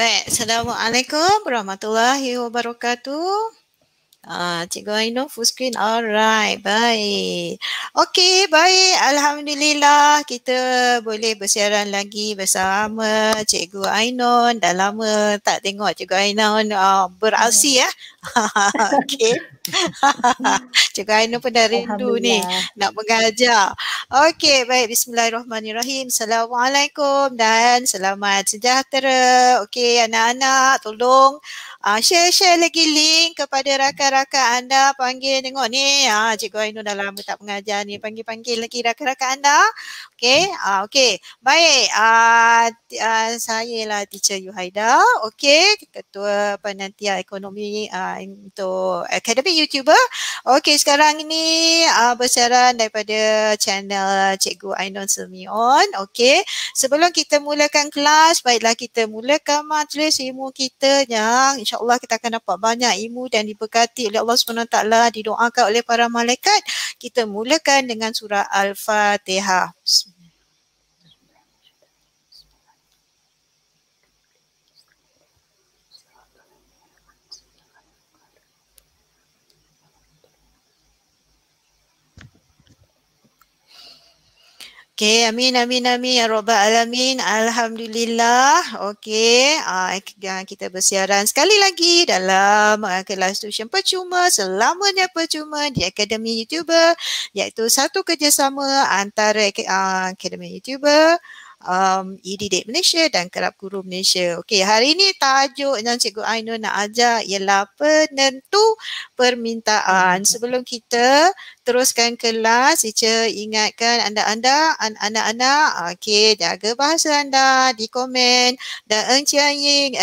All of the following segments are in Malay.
Baik, Assalamualaikum warahmatullahi wabarakatuh. Ah, Cikgu Aino full screen. Alright, bye. Okay, bye. Alhamdulillah kita boleh bersiaran lagi bersama Cikgu Ainon. Dah lama tak tengok Cikgu Ainon uh, ah, beraksi hmm. ya. Okay. Cikgu Aina pun dah rindu ni nak mengajar. Okey, baik. Bismillahirrahmanirrahim. Assalamualaikum dan selamat sejahtera. Okey, anak-anak tolong uh, share-share lagi link kepada rakan-rakan anda. Panggil tengok ni. Ha, Cikgu Aina dah lama tak mengajar ni. Panggil-panggil lagi rakan-rakan anda Okay, Ah uh, okey. Baik. Ah uh, uh, saya lah teacher Yuhaida. okay ketua panitia ekonomi ah uh, untuk Academy YouTuber. Okay sekarang ini ah uh, bersiaran daripada channel Cikgu Ainon Semion. Okay Sebelum kita mulakan kelas, baiklah kita mulakan majlis ilmu kita yang insyaallah kita akan dapat banyak ilmu dan diberkati oleh Allah SWT didoakan oleh para malaikat. Kita mulakan dengan surah Al-Fatihah. Okay, amin, amin, amin, ya Rabbal Alamin. Alhamdulillah. Okay, uh, ah, ah, kita bersiaran sekali lagi dalam uh, kelas tuition percuma, selamanya percuma di Akademi YouTuber iaitu satu kerjasama antara uh, Akademi YouTuber um, EDDate Malaysia dan Kerap Guru Malaysia. Okey, hari ini tajuk yang Cikgu Ainun nak ajar ialah penentu permintaan. Sebelum kita teruskan kelas. Teacher ingatkan anda-anda, anak-anak. Okey, jaga bahasa anda di komen. Dan Eng Chiang Ying,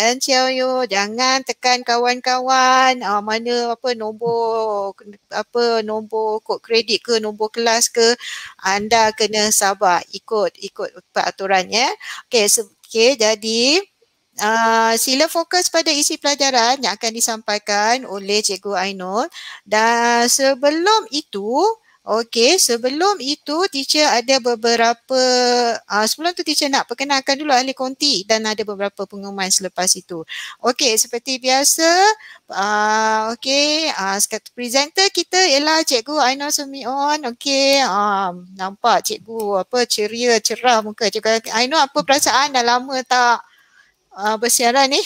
jangan tekan kawan-kawan. Uh, mana apa nombor apa nombor kod kredit ke, nombor kelas ke. Anda kena sabar ikut ikut peraturan ya. Okey, so, okay, jadi Uh, sila fokus pada isi pelajaran yang akan disampaikan oleh Cikgu Ainul dan sebelum itu okey sebelum itu teacher ada beberapa uh, sebelum tu teacher nak perkenalkan dulu ahli konti dan ada beberapa pengumuman selepas itu okey seperti biasa uh, okey uh, presenter kita ialah Cikgu Ainul Sumion okey um, nampak Cikgu apa ceria cerah muka Cikgu Ainul apa perasaan dah lama tak uh, bersiaran ni.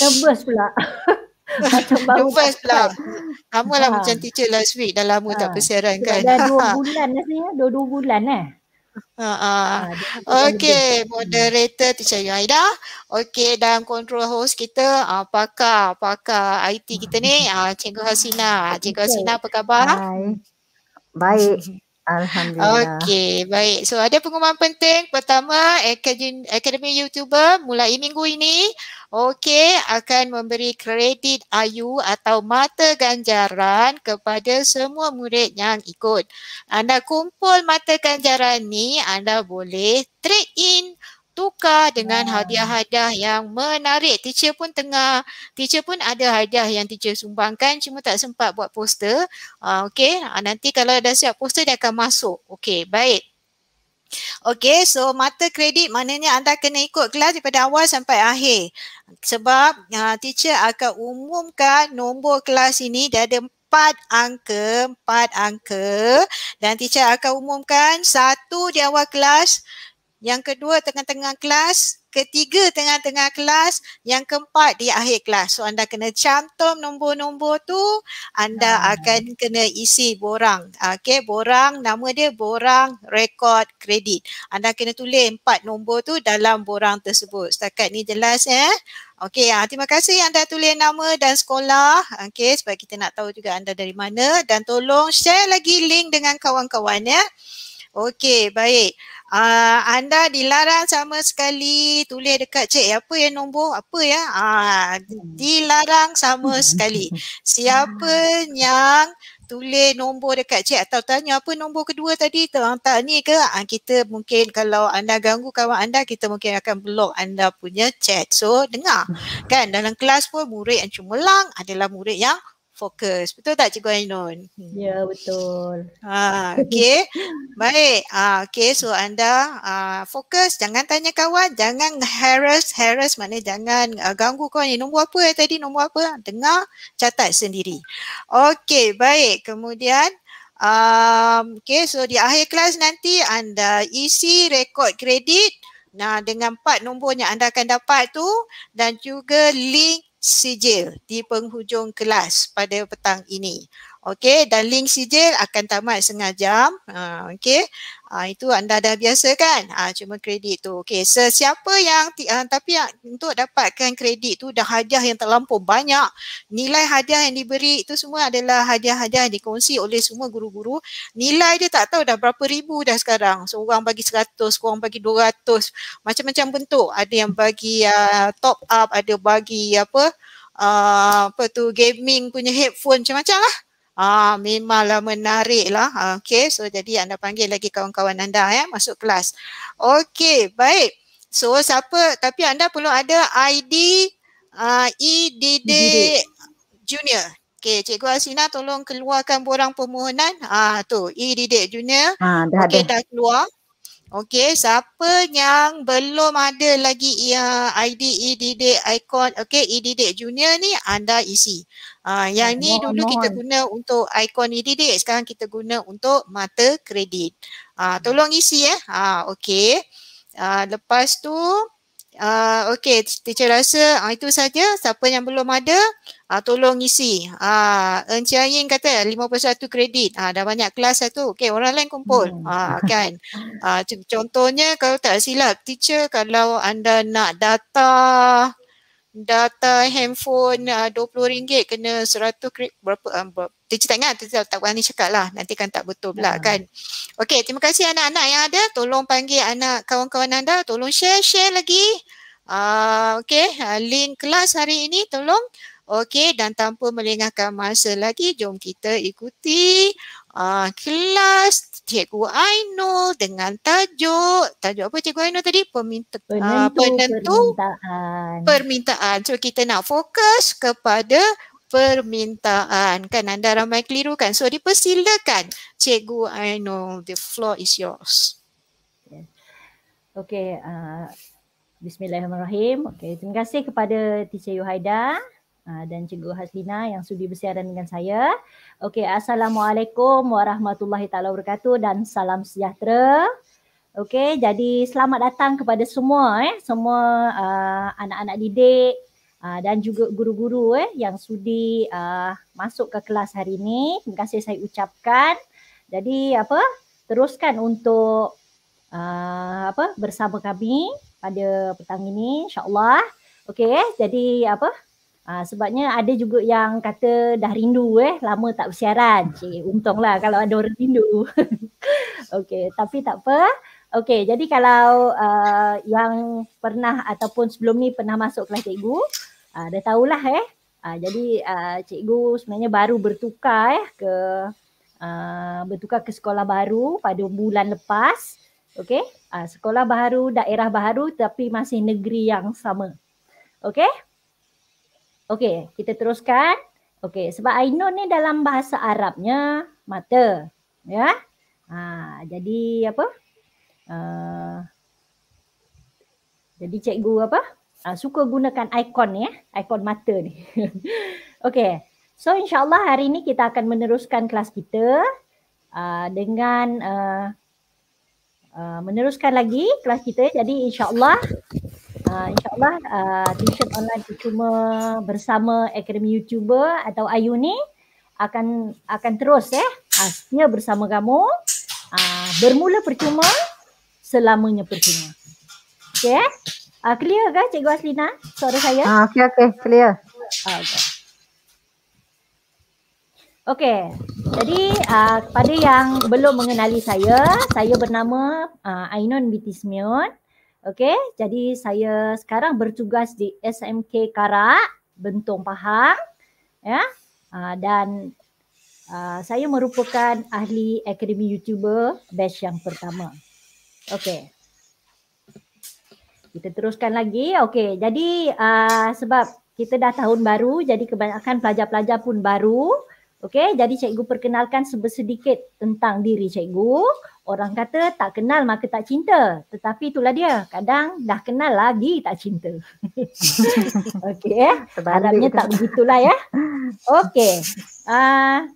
Nervous pula. Nervous pula. Sama lah ha. macam teacher last week. Dah lama tak ah. bersiaran kan. Lah dah dua bulan rasanya. Dua, dua bulan eh. Uh, uh. Okay, moderator Teacher Yaida. Okay, dalam control host kita, uh, pakar, pakar IT kita ni, uh, Cikgu Hasina. Cikgu okay. Hasina, apa khabar? Hai. Baik. Alhamdulillah. Okey, baik. So ada pengumuman penting. Pertama, Akademi YouTuber mulai minggu ini Okey, akan memberi kredit ayu atau mata ganjaran kepada semua murid yang ikut. Anda kumpul mata ganjaran ni, anda boleh trade in bertukar dengan hadiah-hadiah yang menarik. Teacher pun tengah, teacher pun ada hadiah yang teacher sumbangkan cuma tak sempat buat poster. Uh, ah, okay, uh, ah, nanti kalau dah siap poster dia akan masuk. Okay, baik. Okay, so mata kredit maknanya anda kena ikut kelas daripada awal sampai akhir. Sebab uh, teacher akan umumkan nombor kelas ini dia ada empat angka, empat angka dan teacher akan umumkan satu di awal kelas, yang kedua tengah-tengah kelas, ketiga tengah-tengah kelas, yang keempat di akhir kelas. So anda kena cantum nombor-nombor tu, anda hmm. akan kena isi borang. Okey, borang nama dia borang rekod kredit. Anda kena tulis empat nombor tu dalam borang tersebut. Setakat ni jelas ya. Eh? Okey, ah, terima kasih anda tulis nama dan sekolah. Okey, sebab kita nak tahu juga anda dari mana dan tolong share lagi link dengan kawan-kawan ya. Okey, baik uh, anda dilarang sama sekali tulis dekat cik apa yang nombor apa ya uh, dilarang sama hmm. sekali siapa yang tulis nombor dekat cik atau tanya apa nombor kedua tadi terang tak ni ke uh, kita mungkin kalau anda ganggu kawan anda kita mungkin akan blok anda punya chat so dengar hmm. kan dalam kelas pun murid yang cumelang adalah murid yang fokus. Betul tak Cikgu Ainun? Hmm. Ya, yeah, betul. Ah ha, okay. Baik. Ah ha, okay, so anda ah ha, fokus. Jangan tanya kawan. Jangan harass. Harass maknanya jangan uh, ganggu kawan. Nombor apa eh, tadi? Nombor apa? Dengar, catat sendiri. Okay, baik. Kemudian, um, okay, so di akhir kelas nanti anda isi rekod kredit Nah, dengan empat nombor yang anda akan dapat tu dan juga link sijil di penghujung kelas pada petang ini. Okey dan link sijil akan tamat setengah jam. Uh, Okey. Ah itu anda dah biasa kan? Ah cuma kredit tu. Okey, siapa yang uh, tapi uh, untuk dapatkan kredit tu dah hadiah yang terlampau banyak. Nilai hadiah yang diberi itu semua adalah hadiah-hadiah yang dikongsi oleh semua guru-guru. Nilai dia tak tahu dah berapa ribu dah sekarang. Seorang bagi 100, seorang bagi 200. Macam-macam bentuk. Ada yang bagi uh, top up, ada bagi apa? Uh, apa tu gaming punya headphone macam-macam lah Ah, memanglah menarik lah. Okay, so jadi anda panggil lagi kawan-kawan anda ya, masuk kelas. Okay, baik. So siapa, tapi anda perlu ada ID uh, ah, EDD Junior. Okay, Cikgu Asina tolong keluarkan borang permohonan. Ah, tu, EDD Junior. Ah, dah okay, ada. dah keluar. Okey, siapa yang belum ada lagi ya ID EDD icon, okey EDD junior ni anda isi. Ah yang ni dulu kita guna untuk icon EDD, sekarang kita guna untuk mata kredit. Ah tolong isi eh. Ah uh, okey. Ah lepas tu Uh, ah, okay, teacher rasa uh, itu saja. Siapa yang belum ada, uh, tolong isi. Uh, Encik Yin kata 51 kredit. Uh, dah banyak kelas satu. Okay, orang lain kumpul. Uh, kan? Uh, contohnya kalau tak silap, teacher kalau anda nak data data handphone uh, RM20 kena 100 kri- berapa um, ber- dia tak ingat dia tak berani cakap lah nanti kan tak betul pula uh kan Okey, terima kasih anak-anak yang ada tolong panggil anak kawan-kawan anda tolong share share lagi uh, Okey, uh, link kelas hari ini tolong Okey, dan tanpa melengahkan masa lagi jom kita ikuti uh, kelas Cikgu Ainul dengan tajuk tajuk apa Cikgu Ainul tadi Peminta, ah, penentu, uh, penentu permintaan. permintaan. So kita nak fokus kepada permintaan kan anda ramai keliru kan. So dipersilakan Cikgu Ainul the floor is yours. Okay. Uh, ah, Bismillahirrahmanirrahim. Okay. Terima kasih kepada Teacher Yuhaida Ha, dan Cikgu Haslina yang sudi bersiaran dengan saya. Okey, Assalamualaikum warahmatullahi taala wabarakatuh dan salam sejahtera. Okey, jadi selamat datang kepada semua eh, semua uh, anak-anak didik uh, dan juga guru-guru eh yang sudi uh, masuk ke kelas hari ini. Terima kasih saya ucapkan. Jadi apa? Teruskan untuk uh, apa? bersama kami pada petang ini insya-Allah. Okey, eh, jadi apa? Uh, sebabnya ada juga yang kata dah rindu eh lama tak bersiaran. Cik, untunglah kalau ada orang rindu. Okey, tapi tak apa. Okey, jadi kalau uh, yang pernah ataupun sebelum ni pernah masuk kelas cikgu, uh, dah tahulah eh. Uh, jadi uh, cikgu sebenarnya baru bertukar eh ke uh, bertukar ke sekolah baru pada bulan lepas. Okey, uh, sekolah baru, daerah baru tapi masih negeri yang sama. Okey? Okey, kita teruskan. Okey, sebab ainun ni dalam bahasa Arabnya mata. Ya. Ha, jadi apa? Uh, jadi cikgu apa? Uh, suka gunakan ikon ni ya, ikon mata ni. Okey. So insyaallah hari ni kita akan meneruskan kelas kita uh, dengan uh, uh, meneruskan lagi kelas kita. Jadi insyaallah uh, insyaallah uh, tuition online percuma bersama Akademi YouTuber atau Ayu ni akan akan terus eh hasnya ah, bersama kamu uh, bermula percuma selamanya percuma. Okay? eh? Uh, clear ke Cikgu Aslina suara saya? Ah, okay okey clear. Uh, okay. Okey, jadi uh, kepada yang belum mengenali saya, saya bernama uh, Ainun Bitismion. Uh, Okey, jadi saya sekarang bertugas di SMK Karak, Bentong Pahang. Ya. Uh, dan uh, saya merupakan ahli Akademi YouTuber batch yang pertama. Okey. Kita teruskan lagi. Okey, jadi uh, sebab kita dah tahun baru, jadi kebanyakan pelajar-pelajar pun baru. Okey, jadi cikgu perkenalkan sebesedikit tentang diri cikgu orang kata tak kenal maka tak cinta. Tetapi itulah dia. Kadang dah kenal lagi tak cinta. Okey ya. Harapnya tak begitulah ya. Okey. Uh,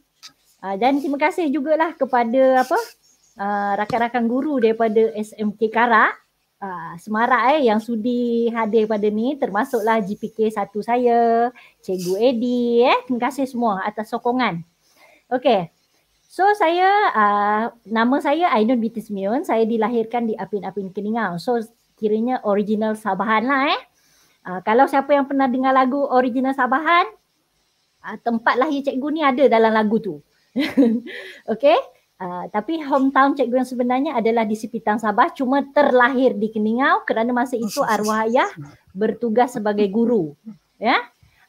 dan terima kasih jugalah kepada apa uh, rakan-rakan guru daripada SMK Karak uh, Semarak eh, yang sudi hadir pada ni termasuklah GPK satu saya, Cikgu Eddie. Eh. Terima kasih semua atas sokongan. Okey. So saya uh, nama saya Ainun Binti Simeon. Saya dilahirkan di Apin-Apin Keningau. So kiranya original Sabahan lah eh. Uh, kalau siapa yang pernah dengar lagu original Sabahan, uh, tempat lahir cikgu ni ada dalam lagu tu. okay. Uh, tapi hometown cikgu yang sebenarnya adalah di Sipitang Sabah cuma terlahir di Keningau kerana masa itu oh, arwah ayah bertugas sebagai guru. Ya. Yeah?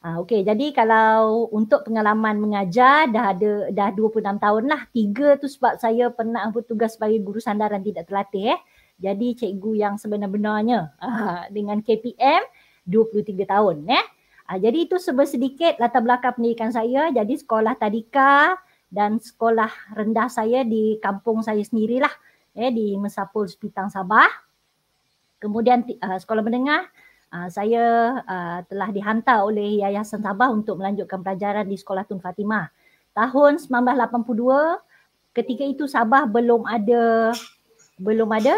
Uh, ah, okay, jadi kalau untuk pengalaman mengajar dah ada dah 26 tahun lah. Tiga tu sebab saya pernah bertugas sebagai guru sandaran tidak terlatih eh. Jadi cikgu yang sebenar-benarnya uh, dengan KPM 23 tahun eh. Uh, jadi itu sebesar sedikit latar belakang pendidikan saya. Jadi sekolah tadika dan sekolah rendah saya di kampung saya sendirilah. Eh, di Mesapul, Sepitang, Sabah. Kemudian uh, sekolah menengah, Ah, saya uh, telah dihantar oleh Yayasan Sabah untuk melanjutkan pelajaran di Sekolah Tun Fatimah. Tahun 1982 ketika itu Sabah belum ada belum ada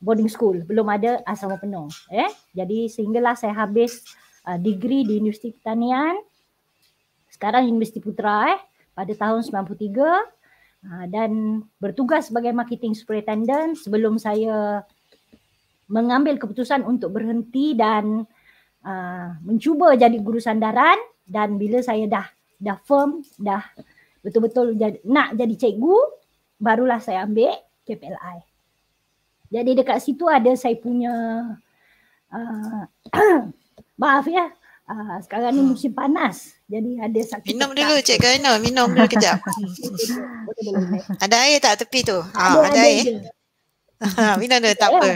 boarding school, belum ada asrama penuh. Eh, jadi sehinggalah saya habis uh, degree di Universiti Pertanian. Sekarang Universiti Putra eh pada tahun 93 dan bertugas sebagai marketing superintendent sebelum saya mengambil keputusan untuk berhenti dan uh, mencuba jadi guru sandaran dan bila saya dah dah firm dah betul-betul jad, nak jadi cikgu barulah saya ambil KPLI. Jadi dekat situ ada saya punya uh, maaf ya. Uh, sekarang ni hmm. musim panas. Jadi ada sakit. Minum tak. dulu Cik Gaina, minum dulu kejap. ada air tak tepi tu? Ah, ada, ada, ada air. Minum dulu tak ya. apa.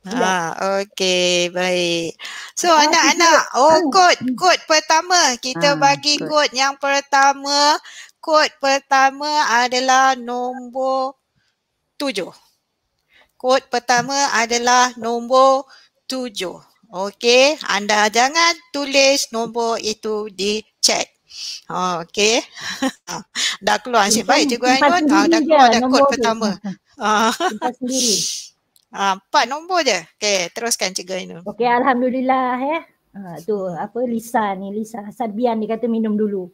Ah, ya, okay, baik. So anak-anak, oh kod, kod hmm. pertama. Kita ah, bagi kod yang pertama. Kod pertama adalah nombor tujuh. Kod pertama adalah nombor tujuh. Okay, anda jangan tulis nombor itu di chat. Oh, okey. dah keluar. Asyik baik cikgu Ainun. Ah, dah keluar dah kod pertama. Ah. Ha, empat nombor je. Okay, teruskan Cik ini Okay, Alhamdulillah eh. Ha, tu apa Lisa ni Lisa Sadbian ni kata minum dulu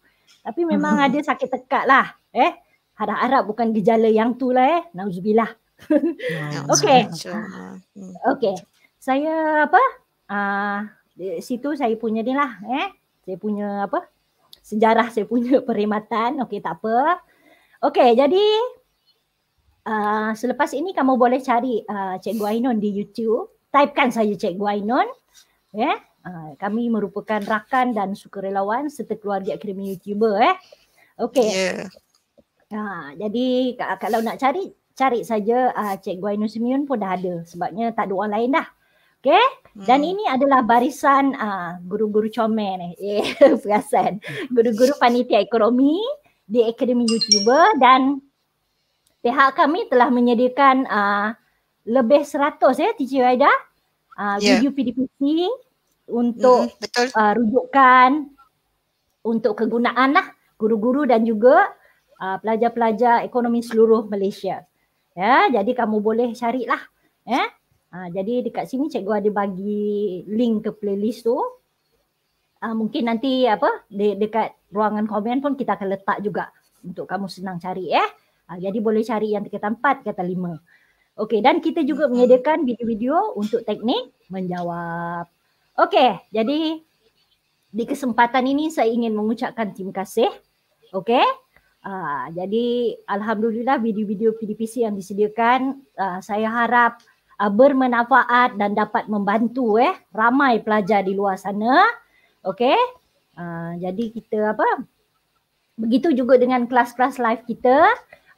Tapi memang ada sakit tekak lah eh Harap-harap bukan gejala yang tu lah eh Nauzubillah Okay Okay hmm. Saya apa uh, di Situ saya punya ni lah eh Saya punya apa Sejarah saya punya perkhidmatan Okay tak apa Okay jadi Ah, selepas ini kamu boleh cari uh, Cikgu Ainun di YouTube. Typekan saja Cikgu Ainun. Ya. Yeah. kami merupakan rakan dan sukarelawan serta keluarga akademi YouTuber eh. Okey. Yeah. Ya. Uh, jadi kalau nak cari cari saja uh, Cikgu Ainun Simeon pun dah ada sebabnya tak ada orang lain dah. Okay. Dan hmm. ini adalah barisan uh, guru-guru comel eh. Eh, perasan. Guru-guru panitia ekonomi di Akademi YouTuber dan pihak kami telah menyediakan uh, lebih 100 ya Cici Waida uh, yeah. video PDPC untuk mm, Uh, rujukan untuk kegunaan lah guru-guru dan juga uh, pelajar-pelajar ekonomi seluruh Malaysia. Ya, jadi kamu boleh carilah. Ya. Uh, jadi dekat sini cikgu ada bagi link ke playlist tu. Uh, mungkin nanti apa de- dekat ruangan komen pun kita akan letak juga untuk kamu senang cari eh. Uh, jadi boleh cari yang tingkatan 4, kata 5. Okey dan kita juga menyediakan video-video untuk teknik menjawab. Okey, jadi di kesempatan ini saya ingin mengucapkan terima kasih. Okey. Uh, jadi alhamdulillah video-video PDPC yang disediakan uh, saya harap uh, bermanfaat dan dapat membantu eh ramai pelajar di luar sana. Okey. Uh, jadi kita apa? Begitu juga dengan kelas-kelas live kita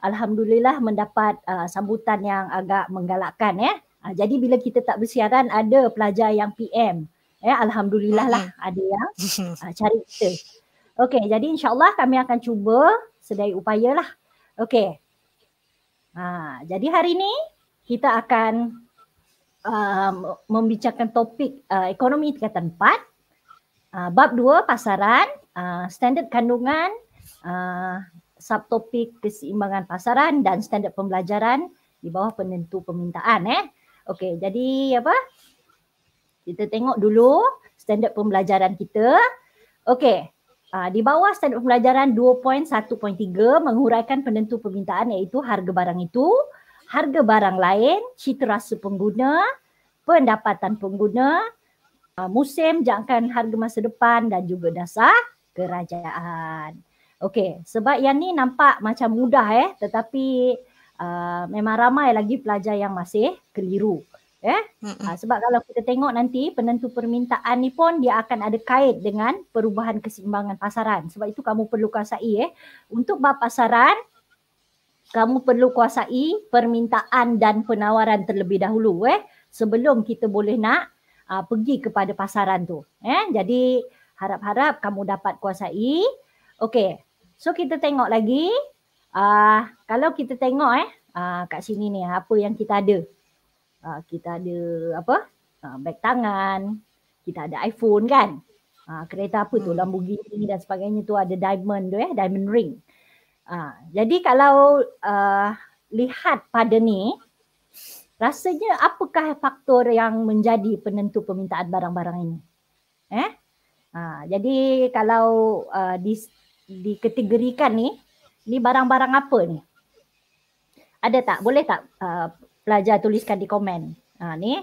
alhamdulillah mendapat uh, sambutan yang agak menggalakkan ya. Uh, jadi bila kita tak bersiaran ada pelajar yang PM. Ya alhamdulillah lah ada yang uh, cari kita. Okey, jadi insyaallah kami akan cuba sedaya upayalah. Okey. Ha, jadi hari ini kita akan um, membincangkan topik uh, ekonomi tingkatan 4 uh, bab 2 pasaran uh, standard kandungan uh, subtopik keseimbangan pasaran dan standard pembelajaran di bawah penentu permintaan eh. Okey, jadi apa? Kita tengok dulu standard pembelajaran kita. Okey. Uh, di bawah standar pembelajaran 2.1.3 menghuraikan penentu permintaan iaitu harga barang itu, harga barang lain, citarasa pengguna, pendapatan pengguna, uh, musim, jangkaan harga masa depan dan juga dasar kerajaan. Okey, sebab yang ni nampak macam mudah eh, tetapi uh, memang ramai lagi pelajar yang masih keliru. Eh? Uh, sebab kalau kita tengok nanti penentu permintaan ni pun dia akan ada kait dengan perubahan keseimbangan pasaran. Sebab itu kamu perlu kuasai eh. Untuk bab pasaran, kamu perlu kuasai permintaan dan penawaran terlebih dahulu eh sebelum kita boleh nak uh, pergi kepada pasaran tu eh jadi harap-harap kamu dapat kuasai okey So kita tengok lagi uh, kalau kita tengok eh uh, kat sini ni apa yang kita ada. Uh, kita ada apa? Uh, beg tangan, kita ada iPhone kan. Uh, kereta apa tu hmm. Lamborghini dan sebagainya tu ada diamond tu eh, diamond ring. Uh, jadi kalau uh, lihat pada ni rasanya apakah faktor yang menjadi penentu permintaan barang-barang ini? Eh? Uh, jadi kalau uh, di dikategorikan ni, ni barang-barang apa ni? Ada tak? Boleh tak uh, pelajar tuliskan di komen? Uh, ni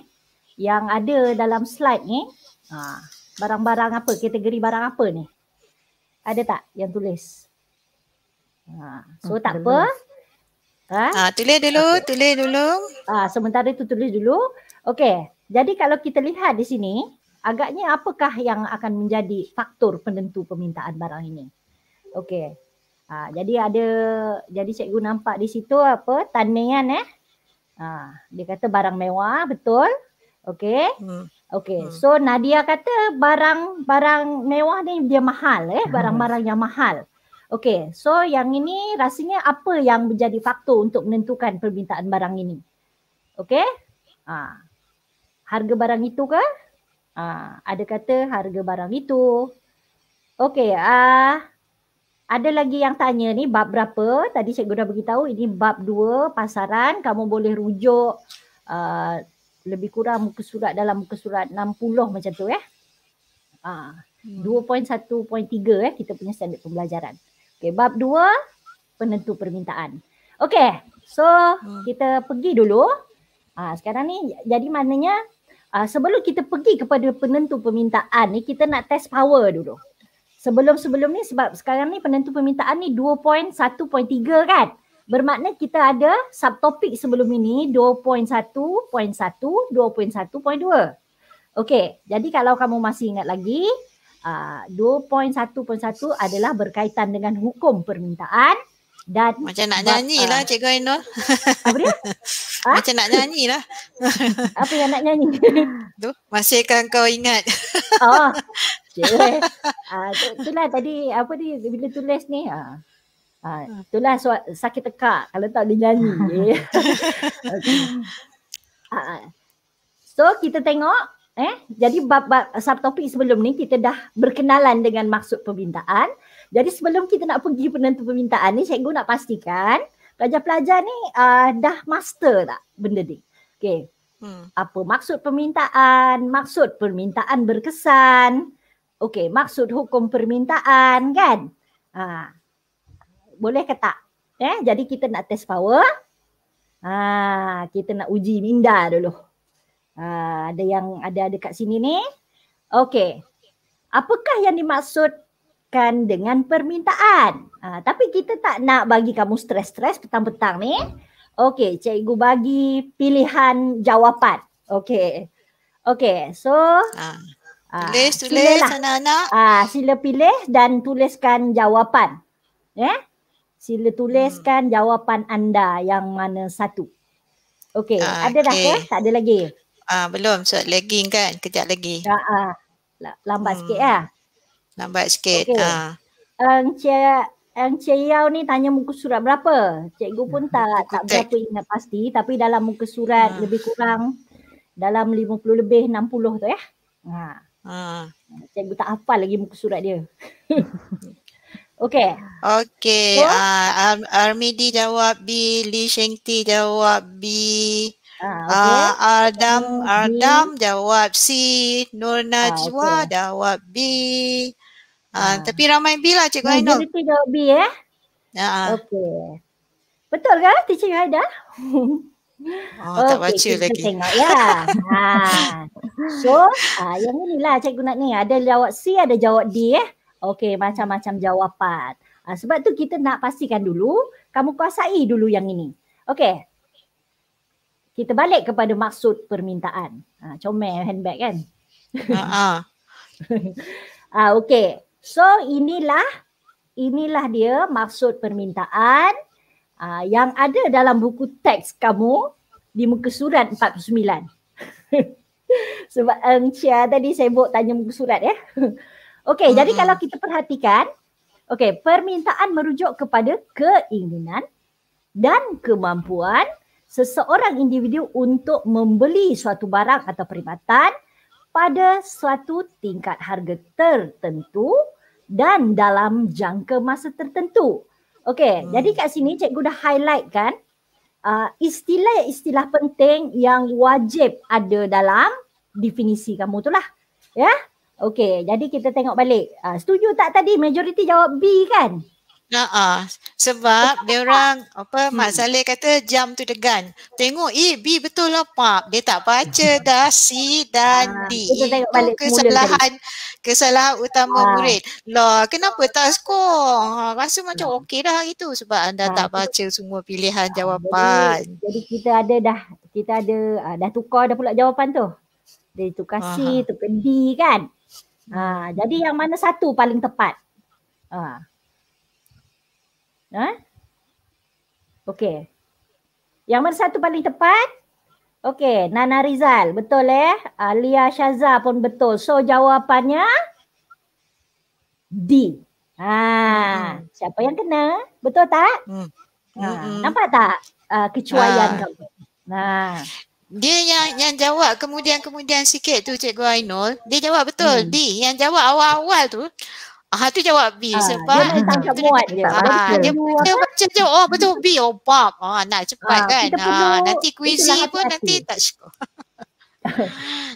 yang ada dalam slide ni, uh, barang-barang apa, kategori barang apa ni? Ada tak yang tulis? Uh, so oh, tak apa. Ha? Uh, tulis dulu, okay. tulis dulu. Uh, sementara itu tulis dulu. Okey, jadi kalau kita lihat di sini, agaknya apakah yang akan menjadi faktor penentu permintaan barang ini? Okey. Ha, jadi ada, jadi cikgu nampak di situ apa, tanian eh. Ha, dia kata barang mewah, betul. Okey. Hmm. Okey. Hmm. So Nadia kata barang barang mewah ni dia mahal eh, hmm. barang-barang yang mahal. Okey. So yang ini rasanya apa yang menjadi faktor untuk menentukan permintaan barang ini? Okey? Ha. Harga barang itu ke? Ha, ada kata harga barang itu. Okey, ah uh, ada lagi yang tanya ni bab berapa? Tadi cikgu dah beritahu ini bab 2 pasaran. Kamu boleh rujuk uh, lebih kurang muka surat dalam muka surat 60 macam tu eh. Uh, ah, 2.1.3 hmm. eh kita punya standard pembelajaran. Okey, bab 2 penentu permintaan. Okey, so hmm. kita pergi dulu. Uh, sekarang ni jadi maknanya uh, sebelum kita pergi kepada penentu permintaan ni kita nak test power dulu sebelum-sebelum ni sebab sekarang ni penentu permintaan ni 2.1.3 kan. Bermakna kita ada subtopik sebelum ini 2.1.1, 2.1.2. Okey, jadi kalau kamu masih ingat lagi, uh, ah, 2.1.1 adalah berkaitan dengan hukum permintaan. 2.1.2 dan lah, ah. ah? macam nak nyanyi lah uh, Cikgu Ainul. Apa dia? ha? Macam nak nyanyi lah. apa yang nak nyanyi? tu, masihkan kau ingat. oh, okay. Uh, ah, lah tadi, apa ni, bila tulis ni. Uh, uh, itulah su- sakit tekak kalau tak boleh nyanyi. okay. uh, so, kita tengok. Eh, jadi bab, bab subtopik sebelum ni kita dah berkenalan dengan maksud pembintaan jadi sebelum kita nak pergi penentu permintaan ni, cikgu nak pastikan pelajar-pelajar ni uh, dah master tak benda ni? Okay. Hmm. Apa maksud permintaan? Maksud permintaan berkesan. Okay, maksud hukum permintaan kan? Ha. Boleh ke tak? Eh, jadi kita nak test power. Ha, kita nak uji minda dulu. Ha, ada yang ada dekat sini ni. Okay. Apakah yang dimaksud disesuaikan dengan permintaan. Ha, tapi kita tak nak bagi kamu stres-stres petang-petang ni. Okey, cikgu bagi pilihan jawapan. Okey. Okey, so ha. Ha, tulis tulis lah. anak-anak. Ah, ha, sila pilih dan tuliskan jawapan. Ya. Yeah? Sila tuliskan hmm. jawapan anda yang mana satu. Okey, uh, ada dah ke? Tak ada lagi. Ah, uh, belum. So lagging kan? Kejap lagi. Ha ah. Lambat hmm. sikit Ya? Hmm. Lambat sikit. Okay. Ha. Ah. Encik, Encik Yau ni tanya muka surat berapa? Cikgu pun hmm. tak tak berapa ingat pasti tapi dalam muka surat hmm. lebih kurang dalam 50 lebih 60 tu ya. Ha. Ha. Cikgu tak hafal lagi muka surat dia. Okey. Okey. Uh, Armidi jawab B, Li Shengti jawab B. Uh, ah, okay. uh, Adam Adam jawab C, Nur Najwa okay. jawab B. Ha. Ha. Tapi ramai B lah Cikgu Aino. Majority jawab B eh? Ha. Okey. Betul ke teaching Haida? oh, okay, tak baca kita lagi. tengok ya. ha. So, ha, yang inilah cikgu nak ni. Ada jawab C, ada jawab D eh. Okey, macam-macam jawapan. Ha, sebab tu kita nak pastikan dulu, kamu kuasai dulu yang ini. Okey. Kita balik kepada maksud permintaan. Ha, comel handbag kan? Ha. Ah, uh-huh. ha, okey. So inilah inilah dia maksud permintaan uh, yang ada dalam buku teks kamu di muka surat 49. Sebab Encia tadi saya buat tanya muka surat ya. Okey, jadi kalau kita perhatikan, okey, permintaan merujuk kepada keinginan dan kemampuan seseorang individu untuk membeli suatu barang atau perkhidmatan pada suatu tingkat harga tertentu dan dalam jangka masa tertentu. Okey, hmm. jadi kat sini cikgu dah highlight kan uh, istilah-istilah penting yang wajib ada dalam definisi kamu tu lah. Ya? Yeah? Okey, jadi kita tengok balik. Uh, setuju tak tadi majoriti jawab B kan? Nah, sebab dia orang apa hmm. Mak Saleh kata jam tu degan. Tengok E, B betul lah Pak. Dia tak baca dah C dan ah, D. Itu oh, kesalahan kesalahan utama ha. murid. Lah, kenapa tak skor? Ha, rasa ah. macam ha. okey dah itu sebab anda ha. tak baca semua pilihan jawapan. Jadi, jadi kita ada dah kita ada uh, dah tukar dah pula jawapan tu. Dari tukar Aha. C, tukar D kan? Ha, jadi yang mana satu paling tepat? Ha. Ha? Okey. Yang mana satu paling tepat? Okey, Nana Rizal. Betul eh? Alia Syaza pun betul. So jawapannya D. Ha, siapa yang kena? Betul tak? Hmm. Ha, hmm. nampak tak uh, kecuaian ah. ha. kau? Nah. Dia yang yang jawab kemudian-kemudian sikit tu Cikgu Ainul, dia jawab betul. Hmm. D yang jawab awal-awal tu Ah tu jawab B ah, sebab dia tak tu, muat dia. Ah, dia, dia macam je oh betul B oh Bob. Ah nak cepat ah, kan. Ah, nanti kuisi pun hati. nanti tak cukup.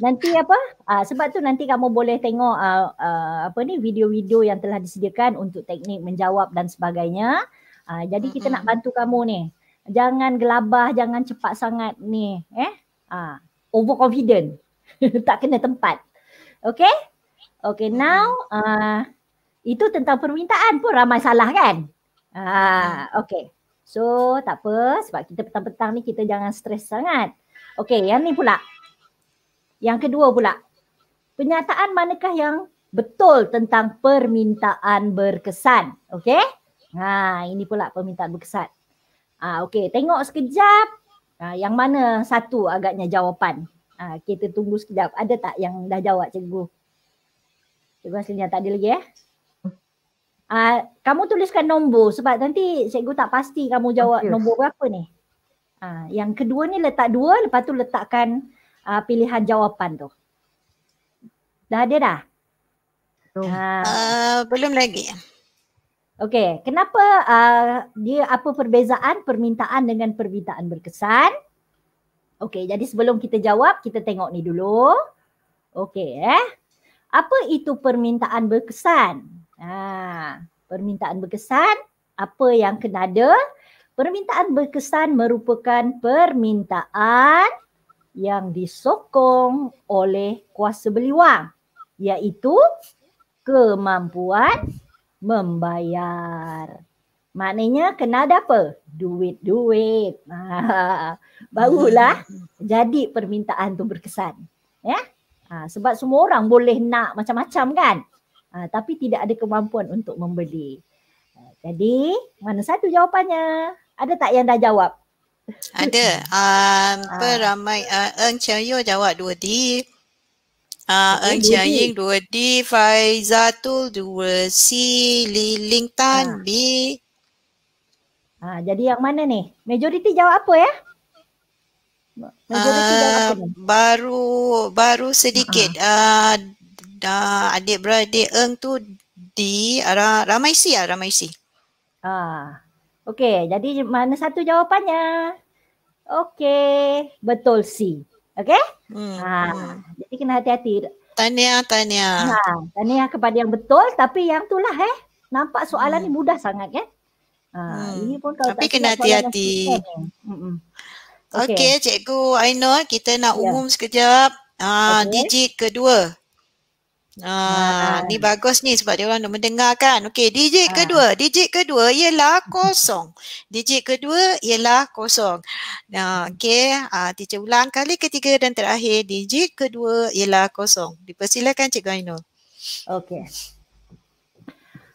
nanti apa? Ah, sebab tu nanti kamu boleh tengok ah, ah, apa ni video-video yang telah disediakan untuk teknik menjawab dan sebagainya. Ah, jadi kita mm-hmm. nak bantu kamu ni. Jangan gelabah, jangan cepat sangat ni, eh? Ah, confident tak kena tempat. Okay? Okay, now uh, itu tentang permintaan pun ramai salah kan? Ha, ah, hmm. okay. So tak apa sebab kita petang-petang ni kita jangan stres sangat. Okay yang ni pula. Yang kedua pula. Penyataan manakah yang betul tentang permintaan berkesan? Okay. Ha, ini pula permintaan berkesan. Ha, okay tengok sekejap. Ha, yang mana satu agaknya jawapan. Ha, kita tunggu sekejap. Ada tak yang dah jawab cikgu? Cikgu Aslinya tak ada lagi eh? Ya? Uh, kamu tuliskan nombor sebab nanti cikgu tak pasti kamu jawab okay. nombor berapa ni. Uh, yang kedua ni letak dua lepas tu letakkan uh, pilihan jawapan tu. Dah ada dah? Uh, belum lagi. Okay, kenapa uh, dia apa perbezaan permintaan dengan permintaan berkesan? Okay, jadi sebelum kita jawab, kita tengok ni dulu. Okay, eh. Apa itu permintaan berkesan? Ha, permintaan berkesan, apa yang kena ada? Permintaan berkesan merupakan permintaan yang disokong oleh kuasa beli wang iaitu kemampuan membayar. Maknanya kena ada apa? Duit-duit. Ha, barulah jadi permintaan tu berkesan. Ya? Ha, sebab semua orang boleh nak macam-macam kan? uh, tapi tidak ada kemampuan untuk membeli. Uh, jadi mana satu jawapannya? Ada tak yang dah jawab? Ada. Um, uh. Peramai uh, Eng Chayu jawab 2D. Uh, Eng Chayeng 2D. 2D. Faizatul 2C. Li Ling Tan uh. B. Uh, jadi yang mana ni? Majoriti jawab apa ya? Uh, baru baru sedikit uh-huh. uh, dah adik-beradik Eng tu di ramai si ya ramai si. Ah. okay. jadi mana satu jawapannya? Okay, betul si. Okay. Hmm, ah. Hmm. Jadi kena hati-hati. Tanya tanya. Ha, ah, tanya kepada yang betul tapi yang itulah eh. Nampak soalan hmm. ni mudah sangat eh. Ha, hmm. ini pun kalau tapi tak kena hati-hati. Okey, okay, cikgu Ainul, kita nak ya. umum yeah. sekejap. Ah, okay. digit kedua. Ah, ah, ni bagus ni sebab dia orang mendengar kan. Okey, digit ah. kedua. Digit kedua ialah kosong. Digit kedua ialah kosong. Nah, okey. Ah, teacher ulang kali ketiga dan terakhir. Digit kedua ialah kosong. Dipersilakan Cik Ainul. Okey.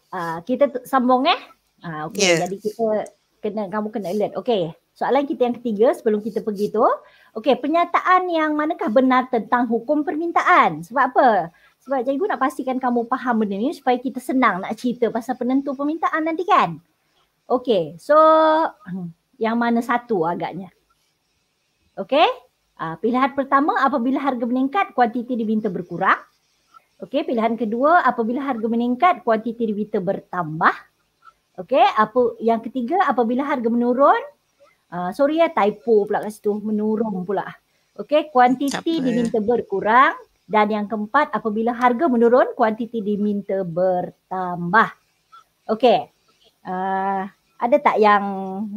Ah, kita t- sambung eh. Ah, okey. Yeah. Jadi kita kena kamu kena alert. Okey. Soalan kita yang ketiga sebelum kita pergi tu. Okey, pernyataan yang manakah benar tentang hukum permintaan? Sebab apa? Sebab cikgu nak pastikan kamu faham benda ni supaya kita senang nak cerita pasal penentu permintaan nanti kan. Okay, so hmm, yang mana satu agaknya. Okay, uh, ah, pilihan pertama apabila harga meningkat, kuantiti diminta berkurang. Okay, pilihan kedua apabila harga meningkat, kuantiti diminta bertambah. Okay, apa, yang ketiga apabila harga menurun. Uh, sorry ya, typo pula kat situ. Menurun pula. Okay, kuantiti diminta berkurang. Dan yang keempat, apabila harga menurun, kuantiti diminta bertambah. Okey. Uh, ada tak yang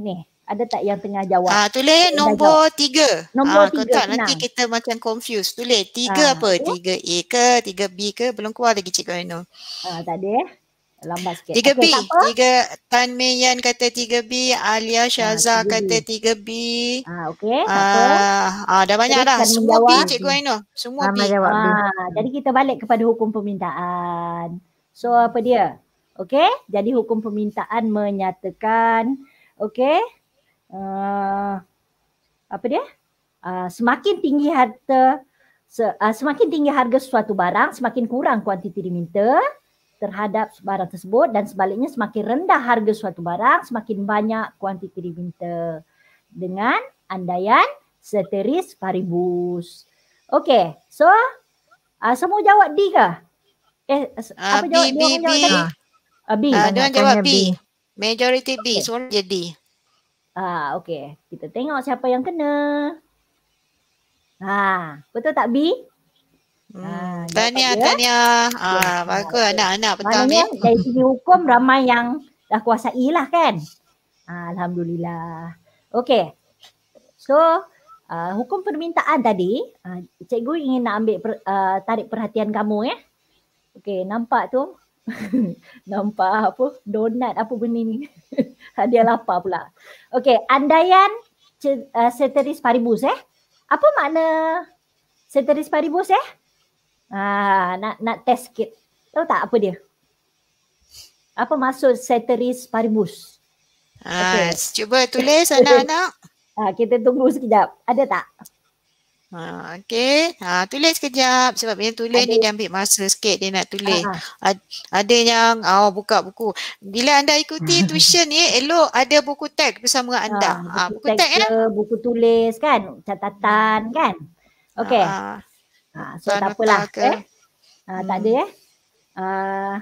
ni? Ada tak yang tengah jawab? Ah, tulis tengah nombor jawab. tiga. Nombor ah, tiga. Tak, nanti kita macam confused. Tulis tiga ah, apa? Tiga A ke? Tiga B ke? Belum keluar lagi Cik Karino. Ah, tak ada lambat sikit. 3B. Okay, tiga, Tan Mei kata 3B. Alia ah, Syaza ha, kata 3B. Ha, okay. Uh, ah, dah banyak jadi, dah. Semua B Cikgu Aino. Semua ha, B. Jawab, ha, jadi kita balik kepada hukum permintaan. So apa dia? Okay. Jadi hukum permintaan menyatakan. Okay. Uh, apa dia? Uh, semakin tinggi harta. Se, uh, semakin tinggi harga sesuatu barang. Semakin kurang kuantiti diminta terhadap barang tersebut dan sebaliknya semakin rendah harga suatu barang semakin banyak kuantiti diminta dengan andaian seteris paribus. Okey so uh, semua jawab D ke? Eh, uh, apa B, jawab B, B, jawab B. Tadi? Uh, B. Uh, dia jawab B. B. Majority B, okay. semua jadi. Ah, uh, okay. Kita tengok siapa yang kena. Ha, uh, betul tak B? Hmm. Tahniah, tahniah. Ya. Ah, ah bagus anak-anak betul ni. Dari segi hukum ramai yang dah kuasai lah kan. Ah, Alhamdulillah. Okay. So, uh, hukum permintaan tadi, uh, cikgu ingin nak ambil per, uh, tarik perhatian kamu ya. Eh? Okay, nampak tu. nampak apa? Donat apa benda ni. Hadiah lapar pula. Okay, andaian ceteris uh, paribus eh. Apa makna ceteris paribus eh? Ah, nak nak test sikit. Tahu tak apa dia? Apa maksud ceteris paribus? Ah, okay. cuba tulis anak-anak. ah, kita tunggu sekejap. Ada tak? Ha, ah, okay. Ha, ah, tulis sekejap Sebabnya tulis ada. ni dia ambil masa sikit dia nak tulis. Ha. Ada yang oh, buka buku. Bila anda ikuti tuition ni, elok ada buku teks bersama ha, anda. Ha, buku, buku teks ya? ke, ya? buku tulis kan, catatan kan. Okay. Ha. Ha, so tak, tak apalah. Ke? Eh? Ha, hmm. ada eh. Uh, ha.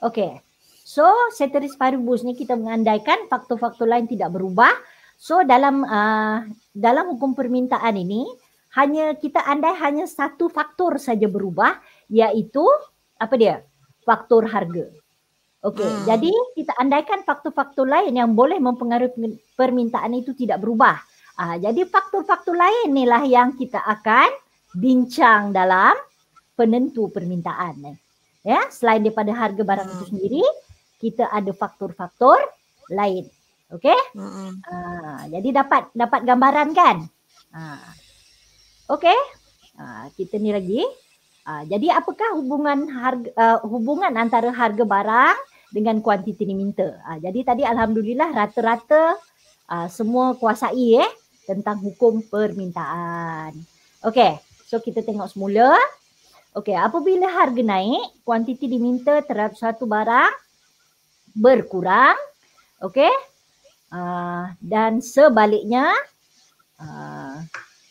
okay. So seteris paribus ni kita mengandaikan faktor-faktor lain tidak berubah. So dalam uh, dalam hukum permintaan ini hanya kita andai hanya satu faktor saja berubah iaitu apa dia? Faktor harga. Okey, hmm. jadi kita andaikan faktor-faktor lain yang boleh mempengaruhi permintaan itu tidak berubah. Uh, jadi faktor-faktor lain inilah yang kita akan bincang dalam penentu permintaan. Eh. Ya, selain daripada harga barang hmm. itu sendiri, kita ada faktor-faktor lain. Okey? Hmm. Ha, jadi dapat dapat gambaran kan? Ha. Okey? Ha, kita ni lagi. Ha, jadi apakah hubungan harga uh, hubungan antara harga barang dengan kuantiti diminta? Ha, jadi tadi alhamdulillah rata-rata uh, semua kuasai eh tentang hukum permintaan. Okey. So kita tengok semula. Okey, apabila harga naik, kuantiti diminta terhadap satu barang berkurang. Okey. Uh, dan sebaliknya, uh,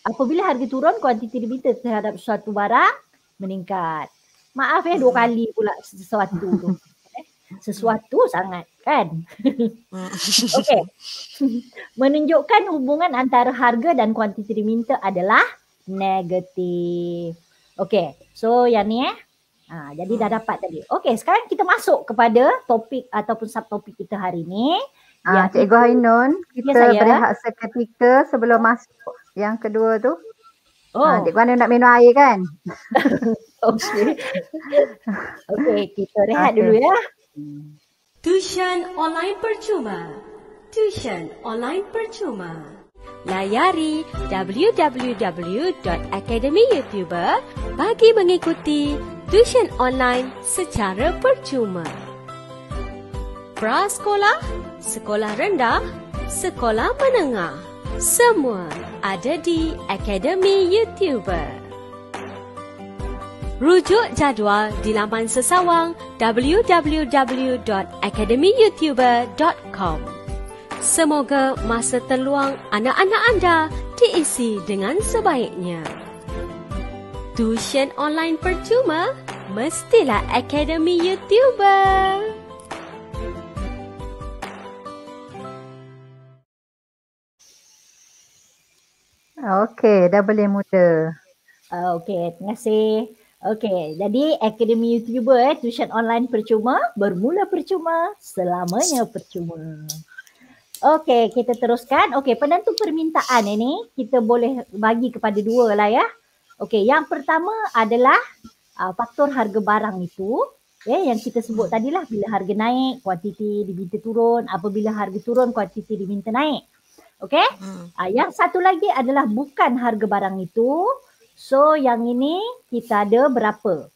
apabila harga turun, kuantiti diminta terhadap satu barang meningkat. Maaf ya, dua hmm. kali pula sesuatu tu. Eh, sesuatu sangat kan? Hmm. Okey. Menunjukkan hubungan antara harga dan kuantiti diminta adalah negatif. Okay, so yang ni eh. Ha, jadi dah dapat tadi. Okay, sekarang kita masuk kepada topik ataupun subtopik kita hari ni. Ha, ya, Cikgu Hainun, kita ya berehat seketika sebelum masuk yang kedua tu. Oh. Ha, Cikgu Hainun nak minum air kan? Okey, okay, kita rehat okay. dulu ya. Tuition online percuma. Tuition online percuma layari www.academyyoutuber bagi mengikuti tuition online secara percuma. Prasekolah, sekolah rendah, sekolah menengah, semua ada di Academy YouTuber. Rujuk jadual di laman sesawang www.academyyoutuber.com. Semoga masa terluang anak-anak anda diisi dengan sebaiknya. Tuition online percuma mestilah Akademi YouTuber. Ah, okey, dah boleh mula. Ah, okey, terima kasih. Okey, jadi Akademi YouTuber eh, tuition online percuma bermula percuma selamanya percuma. Okey, kita teruskan. Okey, penentu permintaan ini kita boleh bagi kepada dua lah ya. Okey, yang pertama adalah uh, faktor harga barang itu. Ya, yang kita sebut tadi lah bila harga naik, kuantiti diminta turun. Apabila harga turun, kuantiti diminta naik. Okey? Hmm. Uh, yang satu lagi adalah bukan harga barang itu. So, yang ini kita ada berapa?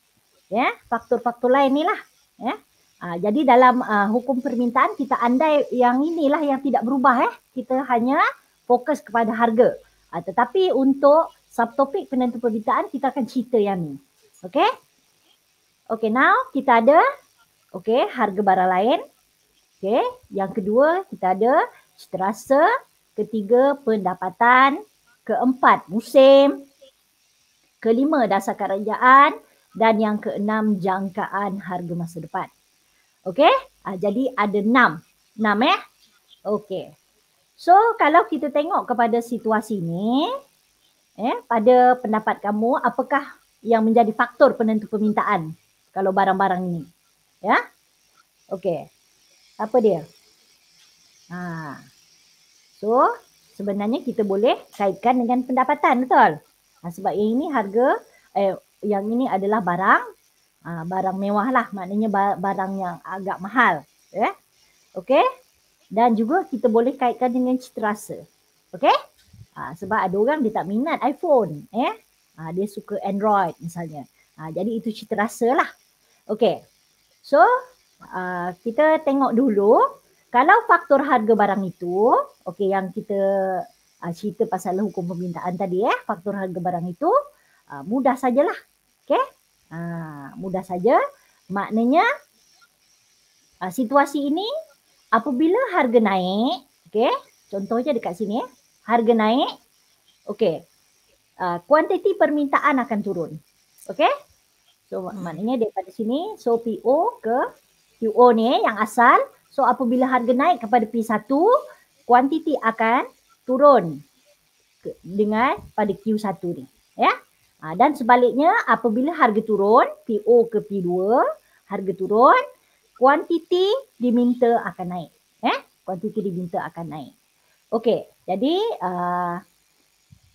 Ya, faktor-faktor lain ni lah. Ya, Uh, jadi dalam uh, hukum permintaan kita andai yang inilah yang tidak berubah eh. Kita hanya fokus kepada harga. Uh, tetapi untuk subtopik penentu permintaan kita akan cerita yang ni. Okay. Okay now kita ada okay, harga barang lain. Okay. Yang kedua kita ada citarasa. Ketiga pendapatan. Keempat musim. Kelima dasar kerajaan. Dan yang keenam jangkaan harga masa depan. Okey? Ha, jadi ada enam. Enam eh? Okey. So kalau kita tengok kepada situasi ni, eh, pada pendapat kamu, apakah yang menjadi faktor penentu permintaan kalau barang-barang ini? Ya? Okey. Apa dia? Ha. So sebenarnya kita boleh kaitkan dengan pendapatan betul? Ha, sebab yang ini harga, eh, yang ini adalah barang ha, barang mewah lah maknanya barang yang agak mahal eh okey dan juga kita boleh kaitkan dengan citarasa okey ha, sebab ada orang dia tak minat iPhone eh ha, dia suka Android misalnya ha, jadi itu citarasa lah okey so uh, kita tengok dulu kalau faktor harga barang itu okey yang kita uh, cerita pasal hukum permintaan tadi eh faktor harga barang itu uh, mudah sajalah okey Ha, mudah saja. Maknanya ha, situasi ini apabila harga naik, okey? contohnya dekat sini eh, harga naik, okay, uh, ha, kuantiti permintaan akan turun. okey? So hmm. maknanya daripada sini, so PO ke QO ni eh, yang asal, so apabila harga naik kepada P1, kuantiti akan turun dengan pada Q1 ni. Ya? Yeah? Ha, dan sebaliknya apabila harga turun, PO ke P2, harga turun, kuantiti diminta akan naik. Eh, kuantiti diminta akan naik. Okey, jadi uh,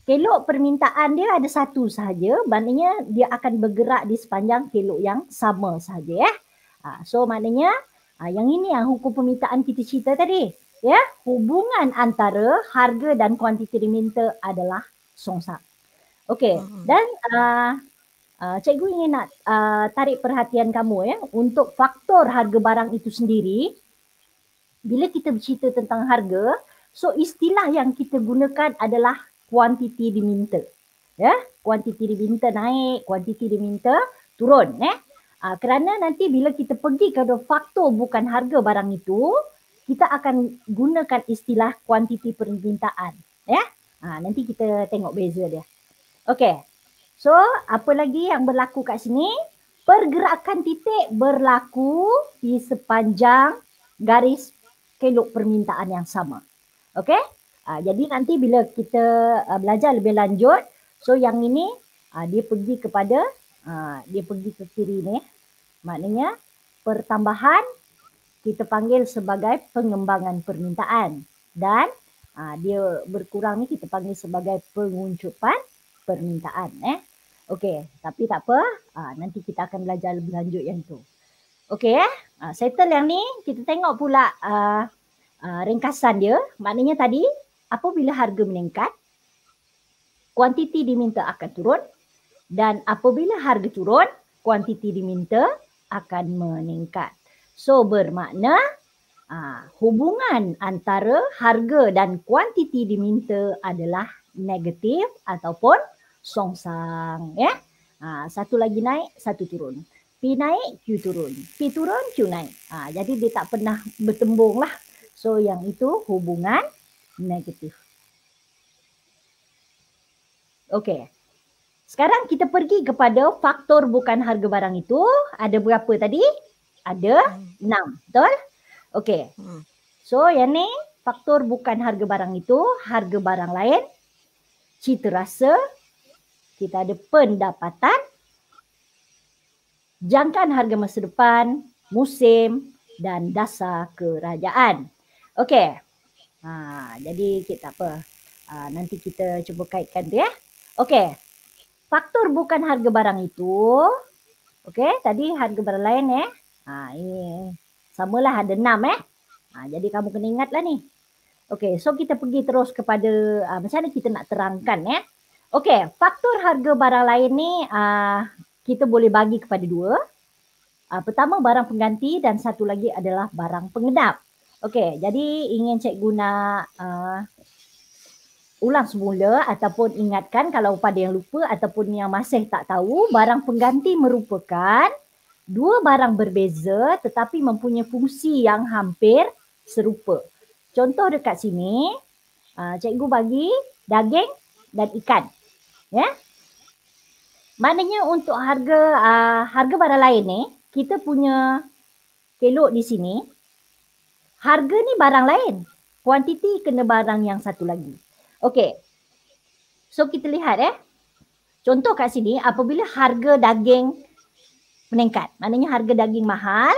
kelok permintaan dia ada satu sahaja, maknanya dia akan bergerak di sepanjang kelok yang sama sahaja. Eh? Uh, so, maknanya uh, yang ini yang hukum permintaan kita cerita tadi. Ya, hubungan antara harga dan kuantiti diminta adalah songsang. Okey. Dan uh, uh, cikgu ingin nak uh, tarik perhatian kamu ya untuk faktor harga barang itu sendiri. Bila kita bercerita tentang harga, so istilah yang kita gunakan adalah kuantiti diminta. Ya, kuantiti diminta naik, kuantiti diminta turun, ya. Eh? Uh, kerana nanti bila kita pergi kepada faktor bukan harga barang itu, kita akan gunakan istilah kuantiti permintaan, ya. Uh, nanti kita tengok beza dia. Okey. So, apa lagi yang berlaku kat sini? Pergerakan titik berlaku di sepanjang garis kelok permintaan yang sama. Okey? Uh, jadi nanti bila kita uh, belajar lebih lanjut, so yang ini uh, dia pergi kepada uh, dia pergi ke kiri ni. Maknanya pertambahan kita panggil sebagai pengembangan permintaan dan uh, dia berkurang ni kita panggil sebagai penguncupan permintaan eh. Okey, tapi tak apa. Ah nanti kita akan belajar lebih lanjut yang tu. Okey eh. Ah settle yang ni, kita tengok pula ah, ah ringkasan dia. Maknanya tadi apabila harga meningkat, kuantiti diminta akan turun dan apabila harga turun, kuantiti diminta akan meningkat. So bermakna ah hubungan antara harga dan kuantiti diminta adalah negatif ataupun Song sang, ya. Ha, satu lagi naik, satu turun. P naik, Q turun. P turun, Q naik. Ha, jadi dia tak pernah bertembung lah. So yang itu hubungan negatif. Okey. Sekarang kita pergi kepada faktor bukan harga barang itu. Ada berapa tadi? Ada enam. Hmm. Betul? Okey. Hmm. So yang ni faktor bukan harga barang itu. Harga barang lain. Cita kita ada pendapatan, jangkaan harga masa depan, musim dan dasar kerajaan. Okey. Ha, jadi kita apa? Ha, nanti kita cuba kaitkan tu ya. Okey. Faktor bukan harga barang itu. Okey, tadi harga barang lain eh. Ha, ini samalah ada enam eh. Ha, jadi kamu kena ingatlah ni. Okey, so kita pergi terus kepada uh, macam mana kita nak terangkan eh. Okey, faktor harga barang lain ni uh, kita boleh bagi kepada dua. Uh, pertama barang pengganti dan satu lagi adalah barang pengedap. Okey, jadi ingin cikgu nak uh, ulang semula ataupun ingatkan kalau pada yang lupa ataupun yang masih tak tahu, barang pengganti merupakan dua barang berbeza tetapi mempunyai fungsi yang hampir serupa. Contoh dekat sini, uh, cikgu bagi daging dan ikan ya. Yeah? Maknanya untuk harga uh, harga barang lain ni, kita punya kelok di sini. Harga ni barang lain. Kuantiti kena barang yang satu lagi. okey So kita lihat eh. Contoh kat sini apabila harga daging meningkat. Maknanya harga daging mahal.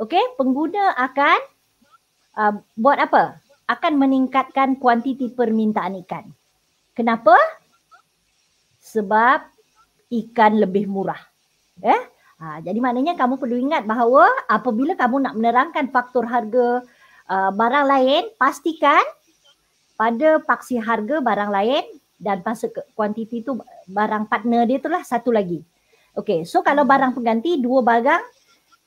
okey Pengguna akan uh, buat apa? Akan meningkatkan kuantiti permintaan ikan. Kenapa? sebab ikan lebih murah. Eh? Ha, jadi maknanya kamu perlu ingat bahawa apabila kamu nak menerangkan faktor harga uh, barang lain, pastikan pada paksi harga barang lain dan pasal kuantiti tu barang partner dia itulah satu lagi. Okey, so kalau barang pengganti dua barang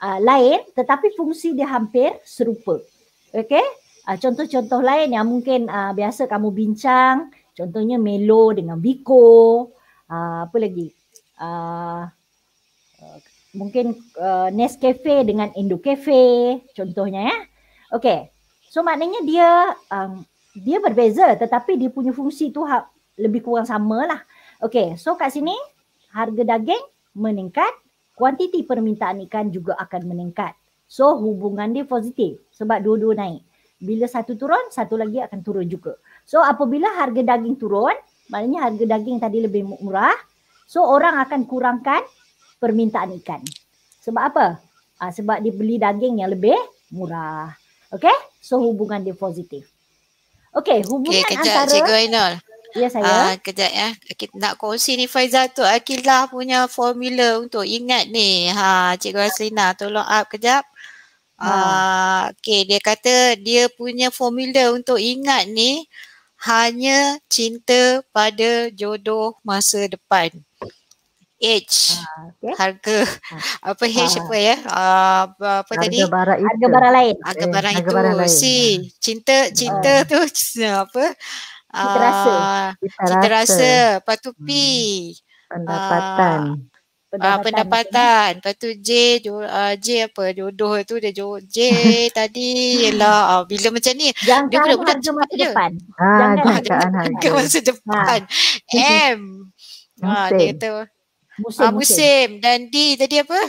uh, lain tetapi fungsi dia hampir serupa. Okey? Uh, contoh-contoh lain yang mungkin uh, biasa kamu bincang, contohnya Melo dengan Biko, uh, apa lagi uh, mungkin uh, Nescafe dengan Indocafe contohnya ya okey so maknanya dia um, dia berbeza tetapi dia punya fungsi tu ha, lebih kurang samalah okey so kat sini harga daging meningkat kuantiti permintaan ikan juga akan meningkat so hubungan dia positif sebab dua-dua naik bila satu turun satu lagi akan turun juga so apabila harga daging turun maknanya harga daging tadi lebih murah so orang akan kurangkan permintaan ikan sebab apa ha, sebab dia beli daging yang lebih murah Okay, so hubungan dia positif okey hubungan okay, kejap, antara cikgu Ainul ya saya uh, kejap ya kita nak kongsi ni Faizah tu Akilah punya formula untuk ingat ni ha cikgu Aslina tolong up kejap Ah, uh, ah, okay. Dia kata dia punya formula untuk ingat ni hanya cinta pada jodoh masa depan. H. Ah, okay. Harga ah. apa H ah. apa ya? Uh, apa harga tadi? Barang harga barang lain. Harga barang eh, itu. Harga barang si lain. Hmm. cinta cinta ah. tu apa? Cinta rasa. Ah, cinta rasa. Cinta rasa. Lepas tu P. Hmm. Pendapatan. Uh, Ah, pendapatan. Uh, pendapatan. Lepas tu J, uh, J apa, jodoh tu dia jo, J tadi, yelah uh, bila macam ni. Jangan dia budak-budak ke masa dia. depan. Ha, Jangan ke masa depan. Ha. M. ah dia kata. Musim, uh, musim. musim. Dan D tadi apa?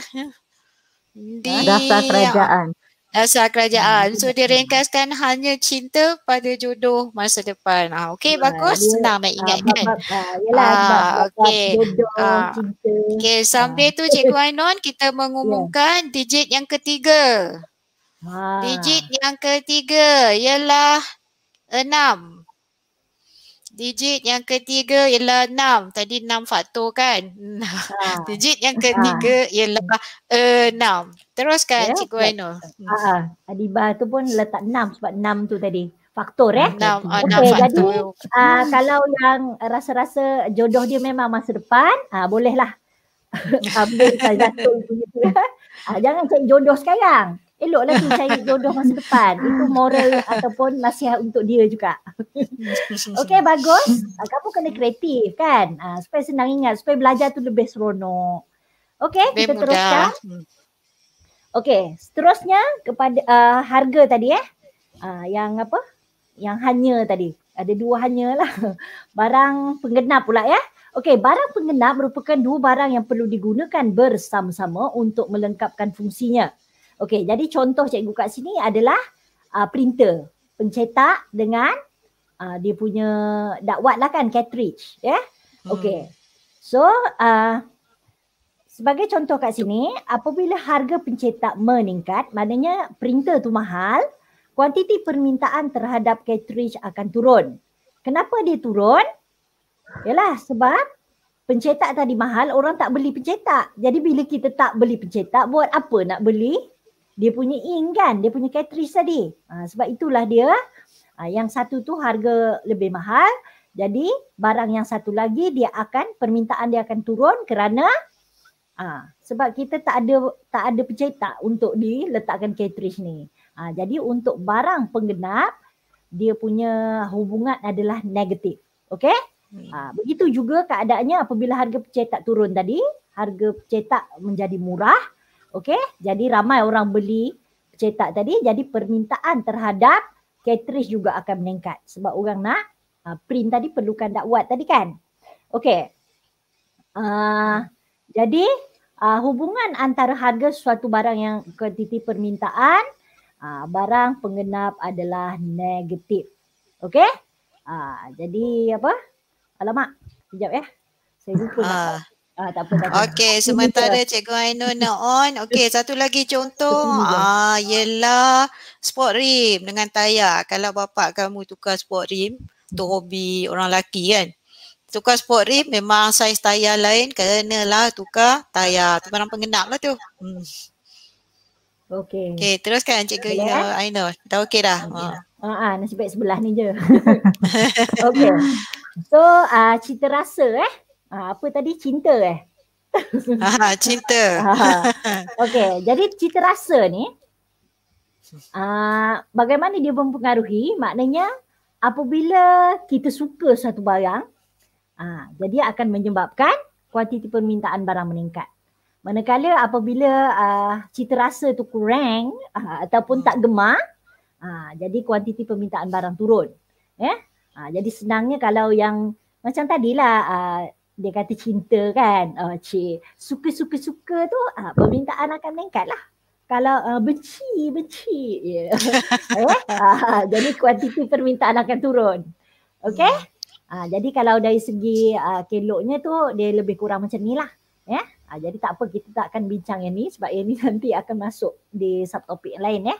D. Daftar kerajaan dasar kerajaan. So dia hmm. ringkaskan hanya cinta pada jodoh masa depan. Ah, okey yeah, bagus. Dia, Senang nak ah, ingat uh, kan. Ah, yalah. Uh, okey. Uh, okey, sampai uh. tu Cikgu Ainon kita mengumumkan yeah. digit yang ketiga. Ha. Digit yang ketiga ialah enam. Digit yang ketiga ialah enam. Tadi enam faktor kan? Ha. Digit yang ketiga ha. ialah enam. Uh, Teruskan yeah. Cikgu ya. Aino. Hmm. Ah, ah. Adiba tu pun letak enam, sebab enam tu tadi. Faktor eh. 6, ah, okay, faktor. Jadi uh, kalau yang rasa-rasa jodoh dia memang masa depan, uh, bolehlah. Ambil jatuh begitu. Uh, jangan cari jodoh sekarang. Eloklah tu cari jodoh masa depan. Itu moral ataupun nasihat untuk dia juga. Okey, bagus. kamu kena kreatif kan. supaya senang ingat. Supaya belajar tu lebih seronok. Okey, kita teruskan. Hmm. Okey, seterusnya kepada uh, harga tadi eh. Uh, yang apa? Yang hanya tadi. Ada dua hanya lah. Barang penggenap pula ya. Okey, barang penggenap merupakan dua barang yang perlu digunakan bersama-sama untuk melengkapkan fungsinya. Okey, jadi contoh cikgu kat sini adalah uh, printer. Pencetak dengan uh, dia punya dakwat lah kan, cartridge. Ya? Yeah? Hmm. Okey. So, uh, Sebagai contoh kat sini, apabila harga pencetak meningkat, maknanya printer tu mahal, kuantiti permintaan terhadap cartridge akan turun. Kenapa dia turun? Yalah sebab pencetak tadi mahal, orang tak beli pencetak. Jadi bila kita tak beli pencetak, buat apa nak beli? Dia punya ink kan, dia punya cartridge tadi. Ha, sebab itulah dia, ha, yang satu tu harga lebih mahal. Jadi barang yang satu lagi dia akan permintaan dia akan turun kerana ha, sebab kita tak ada tak ada pencetak untuk diletakkan cartridge ni. Ha, jadi untuk barang penggenap dia punya hubungan adalah negatif. Okey? Hmm. Ha, begitu juga keadaannya apabila harga pencetak turun tadi, harga pencetak menjadi murah. Okey? Jadi ramai orang beli pencetak tadi, jadi permintaan terhadap cartridge juga akan meningkat sebab orang nak ha, print tadi perlukan dakwat tadi kan? Okey. Uh, jadi uh, hubungan antara harga suatu barang yang ke titik permintaan uh, barang pengenap adalah negatif. Okey? Uh, jadi apa? Alamak, sekejap ya. Saya lupa. Uh. Ah, tak apa, tak Okay, sementara Cikgu Ainun nak on. Okay, satu lagi contoh. ah, ialah sport rim dengan tayar. Kalau bapak kamu tukar sport rim untuk hobi orang lelaki kan tukar sport rim memang saiz tayar lain kerana lah tukar tayar tu barang pengenap lah tu hmm. Okey. Okey, teruskan Encik Kuya. Ya. I know. Dah okey dah. Okay oh. Dah. Uh, ah, ah, nasib baik sebelah ni je. Okay. So, uh, ah, cinta rasa eh. Uh, apa tadi? Cinta eh. ah, cinta. Okay. jadi cinta rasa ni uh, bagaimana dia mempengaruhi maknanya apabila kita suka satu barang Ha, jadi akan menyebabkan kuantiti permintaan barang meningkat. Manakala apabila uh, cita rasa tu kurang uh, ataupun tak hmm. gemar, uh, jadi kuantiti permintaan barang turun. Eh? Uh, jadi senangnya kalau yang macam tadilah uh, dia kata cinta kan, uh, cik, suka-suka-suka tu uh, permintaan akan meningkat lah. Kalau uh, benci, benci. Yeah. Ya. Eh, uh, jadi kuantiti permintaan akan turun. Okay? Yeah. Uh, jadi kalau dari segi uh, keloknya tu dia lebih kurang macam ni lah. Ya? Yeah? Ha, jadi tak apa kita tak akan bincang yang ni sebab yang ni nanti akan masuk di subtopik yang lain ya. Yeah?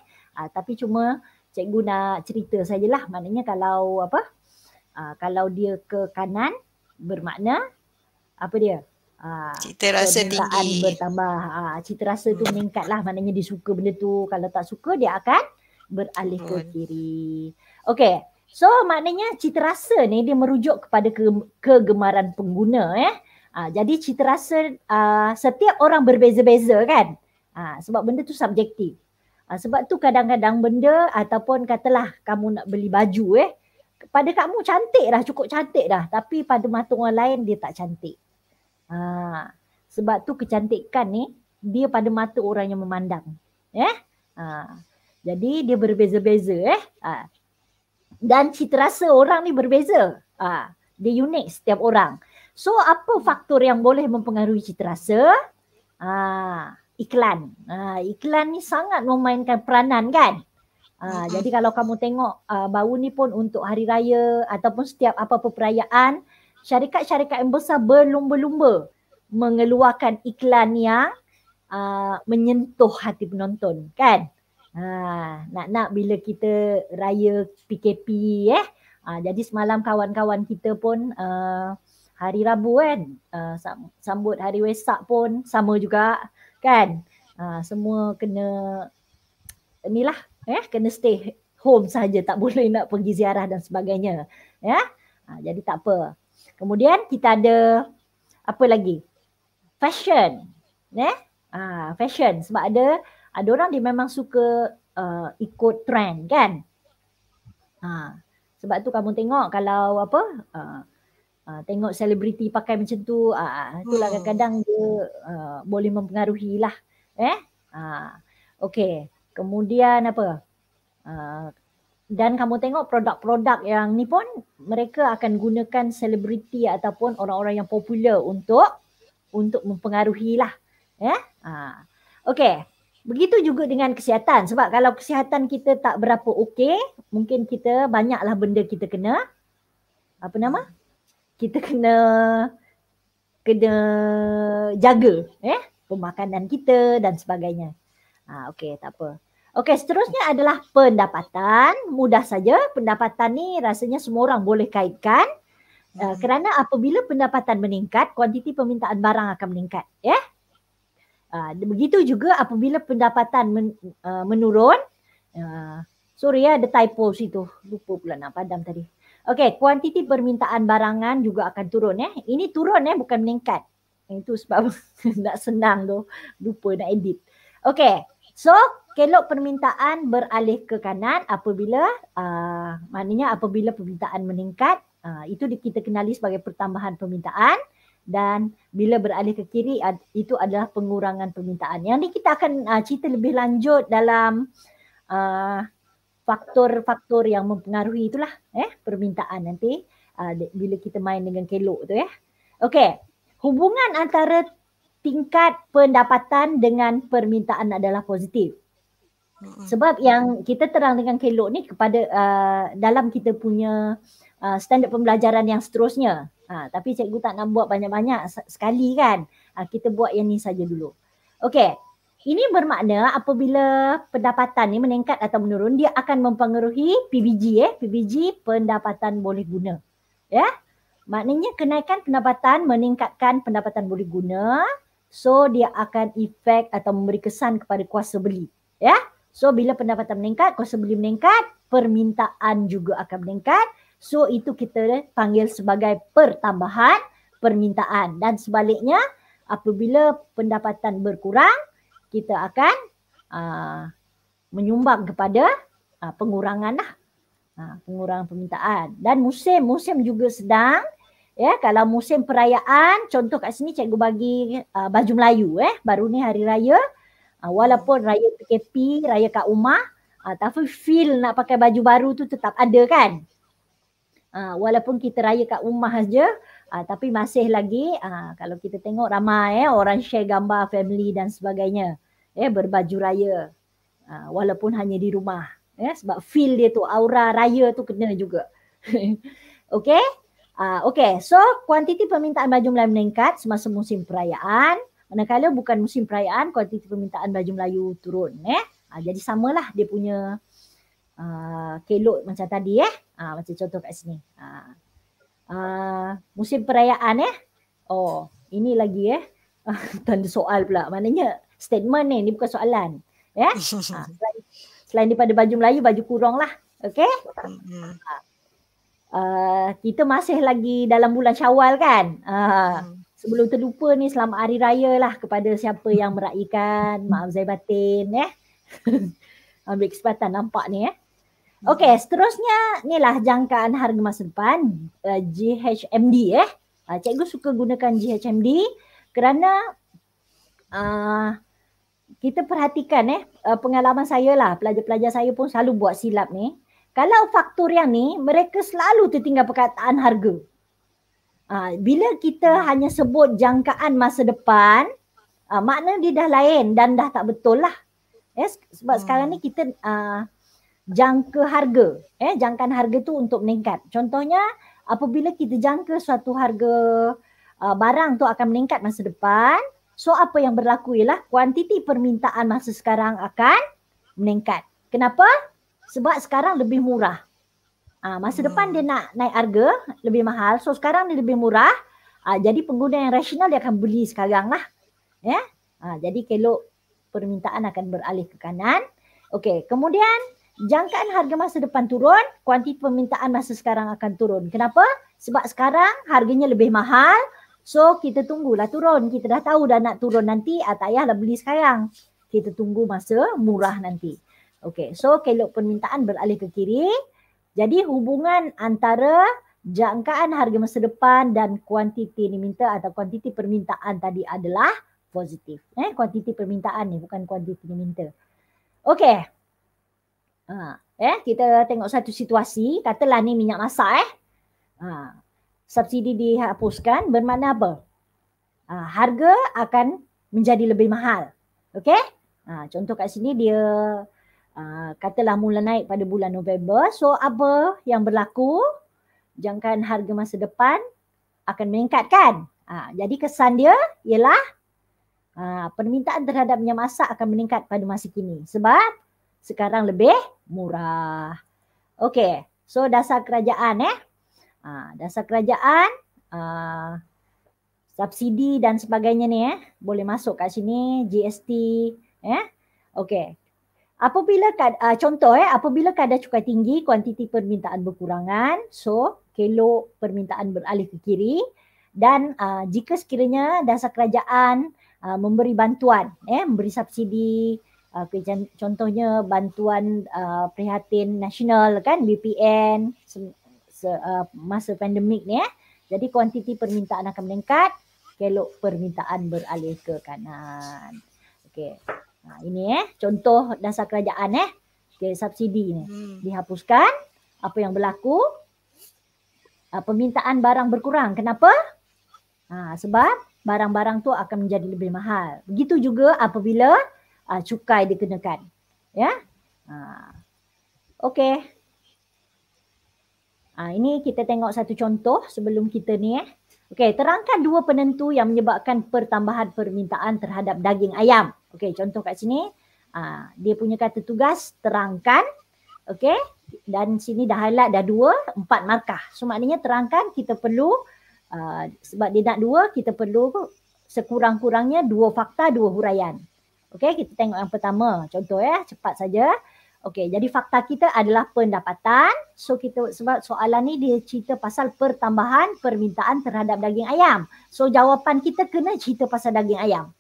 tapi cuma cikgu nak cerita sajalah maknanya kalau apa uh, kalau dia ke kanan bermakna apa dia? Aa, cita rasa tinggi bertambah aa, cita rasa tu hmm. meningkat lah maknanya dia suka benda tu kalau tak suka dia akan beralih ke kiri Okay. So maknanya citarasa ni dia merujuk kepada ke- kegemaran pengguna eh. Uh, jadi citarasa uh, ha, setiap orang berbeza-beza kan. Uh, sebab benda tu subjektif. Uh, sebab tu kadang-kadang benda ataupun katalah kamu nak beli baju eh. Pada kamu cantik dah, cukup cantik dah. Tapi pada mata orang lain dia tak cantik. Aa, sebab tu kecantikan ni, dia pada mata orang yang memandang. Eh? Aa, jadi dia berbeza-beza eh. Aa, dan citarasa orang ni berbeza. Ah, dia unik setiap orang. So apa faktor yang boleh mempengaruhi citarasa? Ah, ha, iklan. Ah, iklan ni sangat memainkan peranan kan? Ah, uh-huh. jadi kalau kamu tengok uh, baru ni pun untuk hari raya ataupun setiap apa-apa perayaan, syarikat-syarikat yang besar berlumba-lumba mengeluarkan iklan yang uh, menyentuh hati penonton, kan? Ha, nak-nak bila kita raya PKP eh. Ha, jadi semalam kawan-kawan kita pun uh, hari Rabu kan. Uh, sambut hari Wesak pun sama juga kan. Ha, semua kena inilah eh kena stay home saja tak boleh nak pergi ziarah dan sebagainya ya ha, jadi tak apa kemudian kita ada apa lagi fashion ne eh? ha, fashion sebab ada ada orang dia memang suka uh, ikut trend kan ha. sebab tu kamu tengok kalau apa uh, uh, tengok selebriti pakai macam tu uh, itulah hmm. kadang-kadang dia uh, boleh mempengaruhi lah eh uh, ha, okay kemudian apa uh, dan kamu tengok produk-produk yang ni pun mereka akan gunakan selebriti ataupun orang-orang yang popular untuk untuk mempengaruhi lah. Eh? Ah. Ha, okay. Begitu juga dengan kesihatan. Sebab kalau kesihatan kita tak berapa okey, mungkin kita banyaklah benda kita kena. Apa nama? Kita kena kena jaga eh pemakanan kita dan sebagainya. Ha, okey, tak apa. Okey, seterusnya adalah pendapatan. Mudah saja, pendapatan ni rasanya semua orang boleh kaitkan. Uh, kerana apabila pendapatan meningkat, kuantiti permintaan barang akan meningkat, ya. Yeah? Uh, begitu juga apabila pendapatan men, uh, menurun. Uh, sorry ya, ada typo situ. Lupa pula nak padam tadi. Okay, kuantiti permintaan barangan juga akan turun Eh. Ini turun eh, bukan meningkat. Itu sebab nak senang tu. Lupa nak edit. Okay, so kelok permintaan beralih ke kanan apabila uh, maknanya apabila permintaan meningkat. Uh, itu kita kenali sebagai pertambahan permintaan dan bila beralih ke kiri itu adalah pengurangan permintaan. Yang ni kita akan uh, cerita lebih lanjut dalam uh, faktor-faktor yang mempengaruhi itulah eh permintaan nanti uh, bila kita main dengan kelok tu ya. Eh. Okey. Hubungan antara tingkat pendapatan dengan permintaan adalah positif. Sebab yang kita terang dengan kelok ni kepada uh, dalam kita punya uh, standard pembelajaran yang seterusnya Ha, tapi cikgu tak nak buat banyak-banyak sekali kan. Ha, kita buat yang ni saja dulu. Okey. Ini bermakna apabila pendapatan ni meningkat atau menurun, dia akan mempengaruhi PBG eh. PBG pendapatan boleh guna. Ya. Yeah? Maknanya kenaikan pendapatan meningkatkan pendapatan boleh guna. So dia akan efek atau memberi kesan kepada kuasa beli. Ya. Yeah? So bila pendapatan meningkat, kuasa beli meningkat, permintaan juga akan meningkat. So itu kita panggil sebagai pertambahan permintaan dan sebaliknya apabila pendapatan berkurang kita akan uh, menyumbang kepada uh, pengurangan lah uh, pengurangan permintaan dan musim musim juga sedang ya kalau musim perayaan contoh kat sini cikgu bagi uh, baju Melayu eh baru ni hari raya uh, walaupun raya PKP raya kat rumah tapi feel nak pakai baju baru tu tetap ada kan Ah, walaupun kita raya kat rumah saja uh, tapi masih lagi uh, kalau kita tengok ramai eh, orang share gambar family dan sebagainya eh berbaju raya uh, walaupun hanya di rumah eh sebab feel dia tu aura raya tu kena juga okey uh, okey so kuantiti permintaan baju Melayu meningkat semasa musim perayaan manakala bukan musim perayaan kuantiti permintaan baju Melayu turun eh uh, jadi samalah dia punya Ah, kelok macam tadi eh. Ha, macam contoh kat sini. Ha. Uh, musim perayaan eh. Oh, ini lagi eh. Tanda soal pula. Maknanya statement ni, Ini bukan soalan. Ya. Yeah? Ha, selain, selain daripada baju Melayu, baju kurung lah. Okay. Uh, mm-hmm. kita masih lagi dalam bulan syawal kan. Uh, sebelum terlupa ni selamat hari raya lah kepada siapa yang meraihkan. Maaf Zai Batin ya. Ambil kesempatan nampak ni eh. Okey, seterusnya ni lah jangkaan harga masa depan uh, GHMD eh. Uh, cikgu suka gunakan GHMD kerana uh, kita perhatikan eh uh, pengalaman saya lah pelajar-pelajar saya pun selalu buat silap ni. Kalau faktor yang ni mereka selalu tertinggal perkataan harga. Uh, bila kita hanya sebut jangkaan masa depan uh, makna dia dah lain dan dah tak betul lah. Eh, sebab hmm. sekarang ni kita uh, jangka harga eh jangkaan harga tu untuk meningkat contohnya apabila kita jangka suatu harga uh, barang tu akan meningkat masa depan so apa yang berlaku ialah kuantiti permintaan masa sekarang akan meningkat kenapa sebab sekarang lebih murah uh, masa hmm. depan dia nak naik harga lebih mahal so sekarang dia lebih murah uh, jadi pengguna yang rasional dia akan beli sekarang lah ya yeah? uh, jadi kelok permintaan akan beralih ke kanan okey kemudian jangkaan harga masa depan turun, kuantiti permintaan masa sekarang akan turun. Kenapa? Sebab sekarang harganya lebih mahal. So kita tunggulah turun. Kita dah tahu dah nak turun nanti, ah, tak payahlah beli sekarang. Kita tunggu masa murah nanti. Okay, so kelok permintaan beralih ke kiri. Jadi hubungan antara jangkaan harga masa depan dan kuantiti diminta atau kuantiti permintaan tadi adalah positif. Eh, kuantiti permintaan ni bukan kuantiti diminta. Okay, Ha, eh kita tengok satu situasi, katalah ni minyak masak eh. Ha, subsidi dihapuskan bermakna apa? Ha, harga akan menjadi lebih mahal. Okey? Ha, contoh kat sini dia ha, katalah mula naik pada bulan November. So apa yang berlaku? Jangkaan harga masa depan akan meningkatkan Ha, jadi kesan dia ialah ha, permintaan terhadap minyak masak akan meningkat pada masa kini. Sebab sekarang lebih murah. Okey, so dasar kerajaan eh. Uh, dasar kerajaan, uh, subsidi dan sebagainya ni eh. Boleh masuk kat sini, GST eh. Okey, apabila kad, uh, contoh eh, apabila kadar cukai tinggi, kuantiti permintaan berkurangan. So, kilo permintaan beralih ke kiri. Dan uh, jika sekiranya dasar kerajaan uh, memberi bantuan, eh, memberi subsidi, Ah, okay, contohnya bantuan uh, prihatin nasional kan BPN se- se- uh, ah, masa pandemik ni eh. Jadi kuantiti permintaan akan meningkat, kelok permintaan beralih ke kanan. Okey. Nah, ini eh contoh dasar kerajaan eh. Okay, subsidi ni hmm. dihapuskan, apa yang berlaku? Uh, permintaan barang berkurang. Kenapa? Ha, sebab barang-barang tu akan menjadi lebih mahal. Begitu juga apabila uh, cukai dikenakan. Ya. Uh, Okey. Uh, ini kita tengok satu contoh sebelum kita ni eh. Okey, terangkan dua penentu yang menyebabkan pertambahan permintaan terhadap daging ayam. Okey, contoh kat sini. Uh, dia punya kata tugas terangkan. Okey, dan sini dah highlight dah dua, empat markah. So maknanya terangkan kita perlu uh, sebab dia nak dua, kita perlu sekurang-kurangnya dua fakta, dua huraian. Okey, kita tengok yang pertama. Contoh ya, cepat saja. Okey, jadi fakta kita adalah pendapatan. So kita sebab soalan ni dia cerita pasal pertambahan permintaan terhadap daging ayam. So jawapan kita kena cerita pasal daging ayam.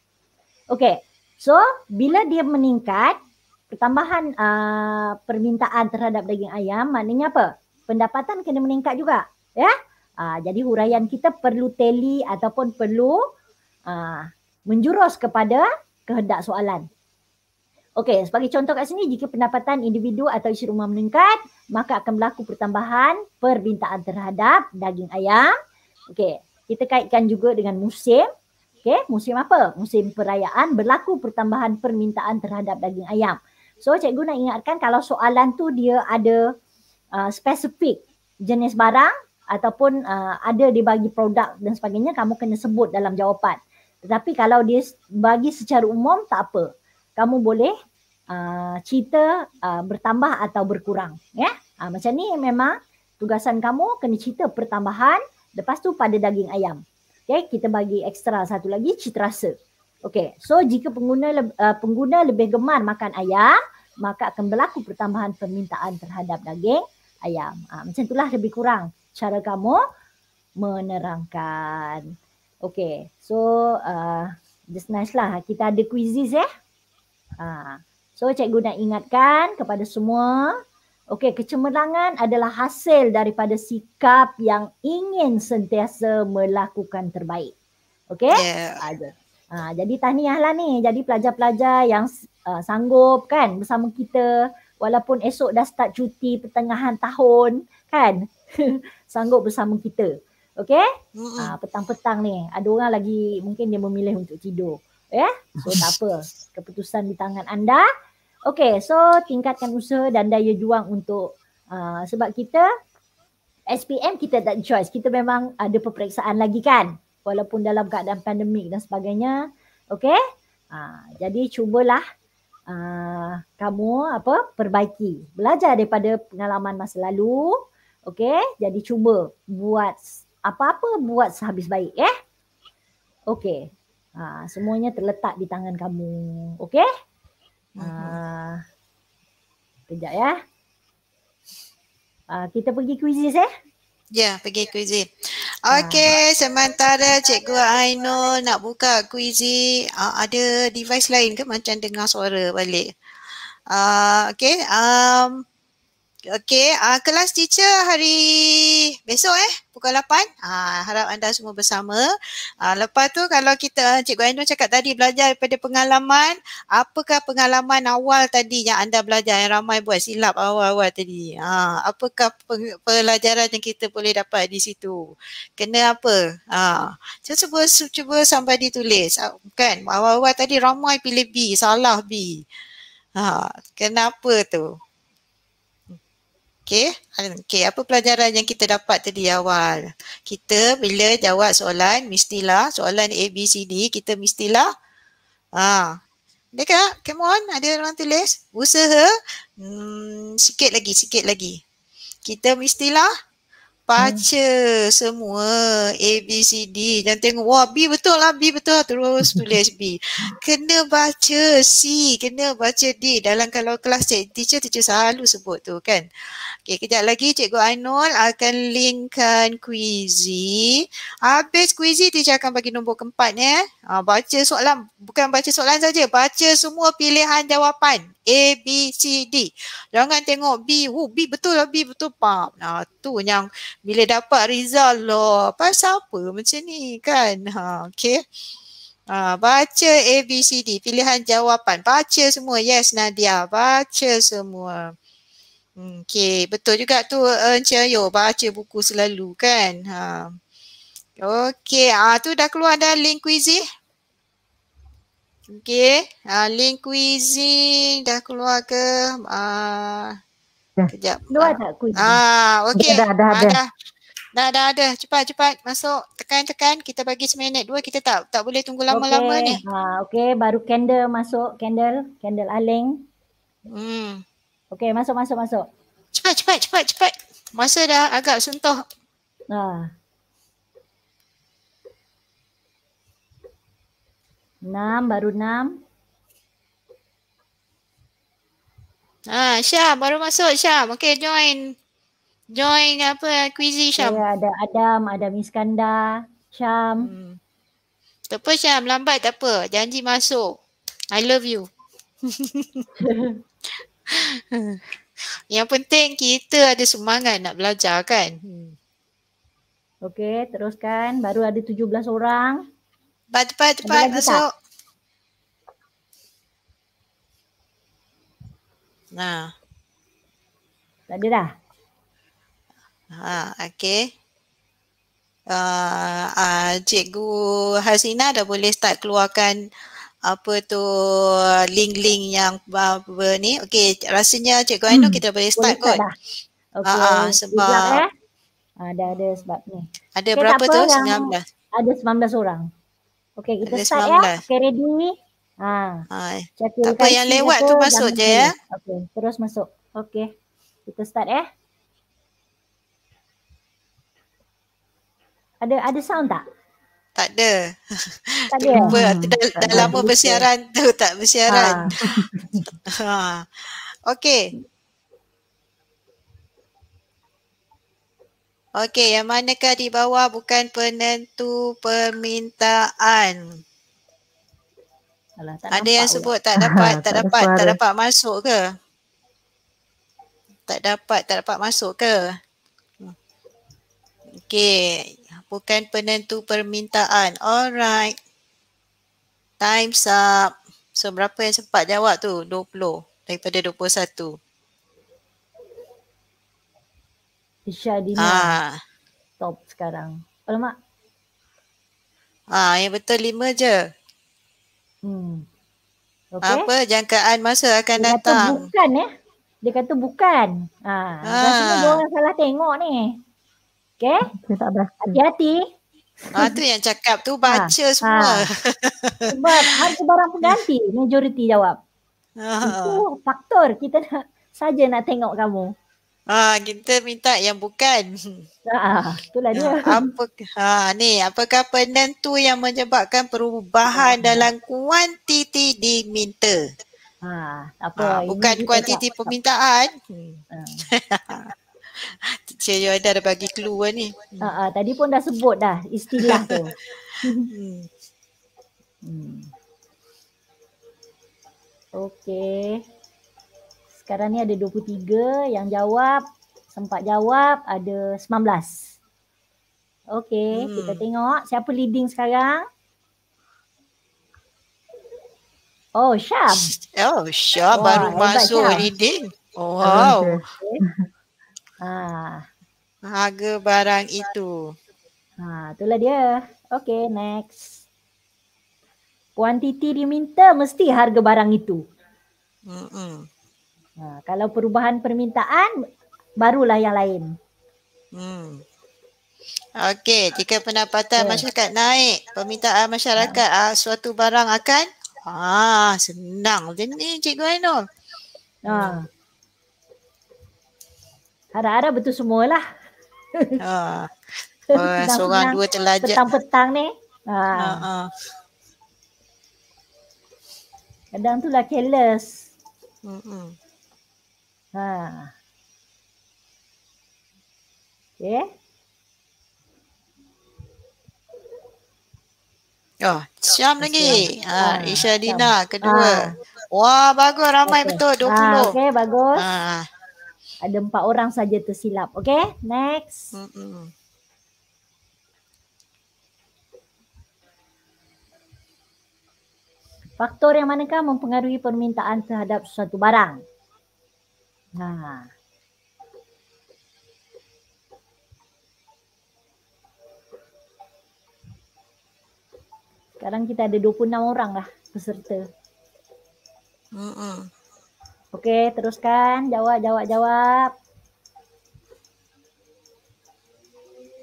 Okey. So bila dia meningkat pertambahan uh, permintaan terhadap daging ayam, maknanya apa? Pendapatan kena meningkat juga. Ya? Uh, jadi huraian kita perlu teli ataupun perlu uh, menjurus kepada kehendak soalan. Okey, sebagai contoh kat sini, jika pendapatan individu atau isi rumah meningkat, maka akan berlaku pertambahan permintaan terhadap daging ayam. Okey, kita kaitkan juga dengan musim. Okey, musim apa? Musim perayaan berlaku pertambahan permintaan terhadap daging ayam. So, cikgu nak ingatkan kalau soalan tu dia ada uh, spesifik jenis barang ataupun uh, ada dibagi produk dan sebagainya, kamu kena sebut dalam jawapan. Tetapi kalau dia bagi secara umum tak apa. Kamu boleh uh, cerita uh, bertambah atau berkurang. Ya? Uh, macam ni memang tugasan kamu kena cerita pertambahan lepas tu pada daging ayam. Okay, kita bagi ekstra satu lagi citrasa. Okay, so jika pengguna uh, pengguna lebih gemar makan ayam, maka akan berlaku pertambahan permintaan terhadap daging ayam. Uh, macam itulah lebih kurang cara kamu menerangkan. Okay, so uh, just nice lah. Kita ada quizzes ya. Uh, so cikgu nak ingatkan kepada semua. Okay, kecemerlangan adalah hasil daripada sikap yang ingin sentiasa melakukan terbaik. Okay? Yeah. Uh, uh, jadi tahniahlah ni. Jadi pelajar-pelajar yang uh, sanggup kan bersama kita walaupun esok dah start cuti pertengahan tahun kan. sanggup bersama kita. Okay? Mm-hmm. Ha, ah, petang-petang ni. Ada orang lagi mungkin dia memilih untuk tidur. Ya? Yeah? So tak apa. Keputusan di tangan anda. Okay. So tingkatkan usaha dan daya juang untuk uh, sebab kita SPM kita tak choice. Kita memang ada peperiksaan lagi kan? Walaupun dalam keadaan pandemik dan sebagainya. Okay? Ha, ah, jadi cubalah uh, kamu apa perbaiki. Belajar daripada pengalaman masa lalu. Okay? Jadi cuba buat apa-apa buat sehabis baik eh. Okey. Ha, semuanya terletak di tangan kamu. Okey? Ha, kejap ya. Ha, kita pergi kuisis eh. Ya, yeah, pergi kuisis. Ha, okey, ha. sementara Cikgu Ainul nak buka kuisis, ada device lain ke macam dengar suara balik? Uh, ah, okay. Um, Okey, uh, kelas teacher hari besok eh pukul 8. uh, ah, harap anda semua bersama. Uh, lepas tu kalau kita Cikgu Ainun cakap tadi belajar daripada pengalaman, apakah pengalaman awal tadi yang anda belajar yang ramai buat silap awal-awal tadi? Ah uh, apakah pelajaran yang kita boleh dapat di situ? Kena apa? uh, cuba cuba sampai ditulis. Uh, kan awal-awal tadi ramai pilih B, salah B. Ah kenapa tu? Okey, okay. apa pelajaran yang kita dapat tadi awal? Kita bila jawab soalan, mestilah soalan A, B, C, D, kita mestilah. Ha. Dekat, come on, ada orang tulis? Usaha, hmm, sikit lagi, sikit lagi. Kita mestilah baca hmm. semua A, B, C, D dan tengok wah B betul lah B betul lah terus tulis B kena baca C kena baca D dalam kalau kelas cik, teacher teacher selalu sebut tu kan Okay, kejap lagi Cikgu Ainul akan linkkan kuizi. Habis kuizi, teacher akan bagi nombor keempat ya. Ha, baca soalan, bukan baca soalan saja, baca semua pilihan jawapan. A, B, C, D. Jangan tengok B. Oh, B betul lah, B betul pak. Ah, tu yang bila dapat result lo apa macam ni kan ha okey ha, baca a b c d pilihan jawapan baca semua yes Nadia baca semua hmm, Okay betul juga tu Encik Ayu baca buku selalu kan ha okey ha, tu dah keluar dah link quizy okey ha, link quizy dah keluar ke ha dua ada ah. tak kuih? Ah, okey. Ya, dah, dah, ada ah, dah, dah, dah. Dah, Cepat, cepat. Masuk. Tekan, tekan. Kita bagi seminit dua. Kita tak tak boleh tunggu lama-lama okay. ni. Ha, okey. Baru candle masuk. Candle. Candle aling. Hmm. Okey, masuk, masuk, masuk. Cepat, cepat, cepat, cepat. Masa dah agak suntuh. Ha. Enam, baru enam. Ha, Syam baru masuk Syam. Okay join. Join apa kuizi Syam. Ya, ada Adam, ada Iskandar, Syam. Hmm. Tak apa Syam, lambat tak apa. Janji masuk. I love you. Yang penting kita ada semangat nak belajar kan. Hmm. Okay, teruskan. Baru ada 17 orang. Cepat, cepat, cepat. Masuk. Tak? Nah. Tak ada dah. Ha, okey. Uh, uh, Cikgu Hasina dah boleh start keluarkan apa tu link-link yang apa ni. Okey, rasanya Cikgu Ainu hmm. kita boleh start boleh kot. Okey. Uh, uh, sebab ya. Eh. ada ah, ada sebab ni. Ada okay, berapa tu? 19. Ada 19 orang. Okey, kita ada start 19. ya. Okay, ready. Ha. Ha. Tak apa yang lewat tu masuk je ya. Okey, terus masuk. Okey. Kita start eh. Ada ada sound tak? Tak ada. Tak ada. Cuma, ya? Hmm, dah, tak dah lama betul. bersiaran tu tak bersiaran. Ha. ha. Okey. Okey, yang manakah di bawah bukan penentu permintaan. Alah, tak ada yang sebut ya. tak dapat, tak, dapat, tak dapat masuk ke? Tak dapat, tak dapat masuk ke? Okey, bukan penentu permintaan. Alright. Time's up. So berapa yang sempat jawab tu? 20 daripada 21. Isha Dina. Ah. Top sekarang. Alamak. Ah, yang betul lima je. Hmm. Okay. Apa jangkaan masa akan dia datang? Kata bukan eh. Dia kata bukan. Ha, ha. orang salah tengok ni. Okey? tak berasa. Hati-hati. Ha, tu yang cakap tu baca ha. semua. Ha. Sebab harga barang pengganti majoriti jawab. Ha. Itu faktor kita nak saja nak tengok kamu. Ha, kita minta yang bukan. Ha, ha itulah dia. Apa, ha, ni, apakah penentu yang menyebabkan perubahan ha. dalam kuantiti diminta? Ha, apa? Ha, bukan kuantiti tak permintaan. Tak. Hmm. Ha. Cik Yoda dah bagi clue lah ni. Ha, ha, tadi pun dah sebut dah istilah tu. hmm. hmm. Okay. Sekarang ni ada 23 yang jawab, sempat jawab ada 19. Okey, hmm. kita tengok siapa leading sekarang. Oh, Syab. Oh, Syab baru masuk Syab. leading. Oh, wow. Ah. Harga barang itu. Ha, itulah dia. Okey, next. Kuantiti diminta mesti harga barang itu. Ha, kalau perubahan permintaan, barulah yang lain. Hmm. Okey, jika pendapatan okay. Ya. masyarakat naik, permintaan masyarakat ya. ha, suatu barang akan ah senang je ni Cikgu Ainul. Ha. Ada-ada betul semualah. Ha. Oh, seorang dua telajak. Petang-petang ni. Ha. ha, ha. Kadang tu lah careless. Mm-mm. Ha. Ah. Okay. Eh? Oh, siam ah, lagi. Ha, Isha Dina kedua. Ha. Wah, bagus ramai okay. betul 20. Ha, okay, bagus. Ha. Ada empat orang saja tersilap. Okay, next. Mm -mm. Faktor yang manakah mempengaruhi permintaan terhadap suatu barang? sekarang kita ada 26 orang lah peserta. Hmm. Okey, teruskan jawab jawab jawab.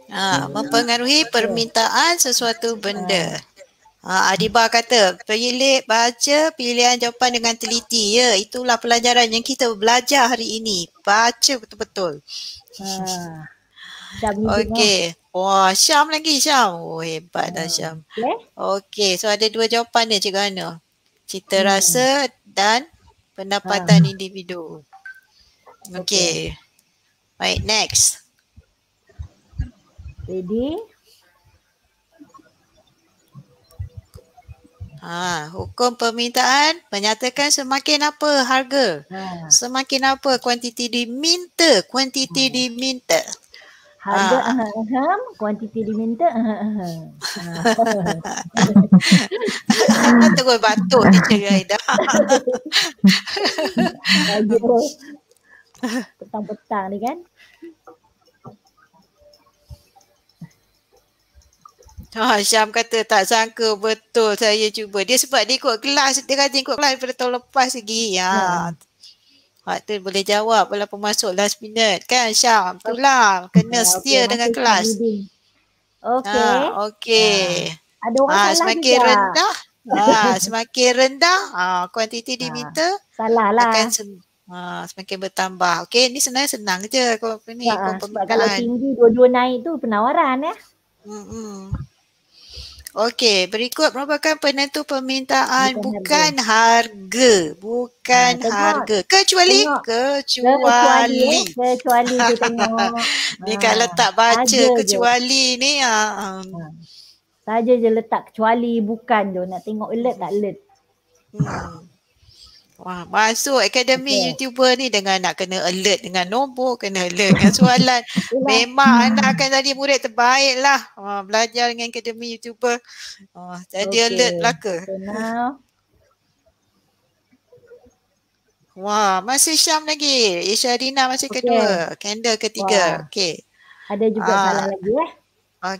Ah, mempengaruhi permintaan sesuatu benda. Ah. Ha, Adiba kata, pilih baca pilihan jawapan dengan teliti. Ya, itulah pelajaran yang kita belajar hari ini. Baca betul-betul. Ha. Okey. Wah, Syam lagi Syam. Oh, hebat dah ha. Syam. Okey, okay, so ada dua jawapan ni cikgu Ana. Cita hmm. rasa dan pendapatan ha. individu. Okey. Okay. Baik, next. Ready? Ha, hukum permintaan menyatakan semakin apa harga, ha. semakin apa kuantiti diminta, kuantiti ha. diminta. Harga ha. aham, kuantiti diminta aham. Itu ha. batuk di cerai dah. Petang-petang ni kan. Oh, Syam kata tak sangka betul saya cuba. Dia sebab dia ikut kelas, dia kata ikut kelas daripada tahun lepas lagi. Ya. Hmm. Ha. Hmm. Waktu boleh jawab bila pemasuk last minute kan Syam. Itulah kena okay, ya, setia okay, dengan kelas. Okey. Ha, Okey. Ha. Ada orang ha, salah semakin juga. rendah. Ha, semakin rendah ha, kuantiti ha. dimeter. Salah lah. Akan sem- Ha, semakin bertambah. Okey, ni senang senang je kalau ni. Ha, kalau tinggi dua-dua naik tu penawaran eh. Hmm. hmm. Okey, berikut merupakan penentu permintaan bukan harga, bukan harga. Ah, kecuali kecuali kecuali dia tengok. ni kalau ah, tak baca kecuali je. ni ha. Saja je letak kecuali bukan tu nak tengok alert tak alert. Hmm. Wah, masuk akademi okay. YouTuber ni dengan nak kena alert dengan nombor, kena alert dengan soalan. Memang hmm. anak akan jadi murid terbaik lah. Wah, belajar dengan akademi YouTuber. Wah, jadi okay. alert belaka. Wah, masih Syam lagi. Isha Rina masih okay. kedua. Kendall ketiga. Wah. Okay. Ada juga uh, salah lagi lah. Eh.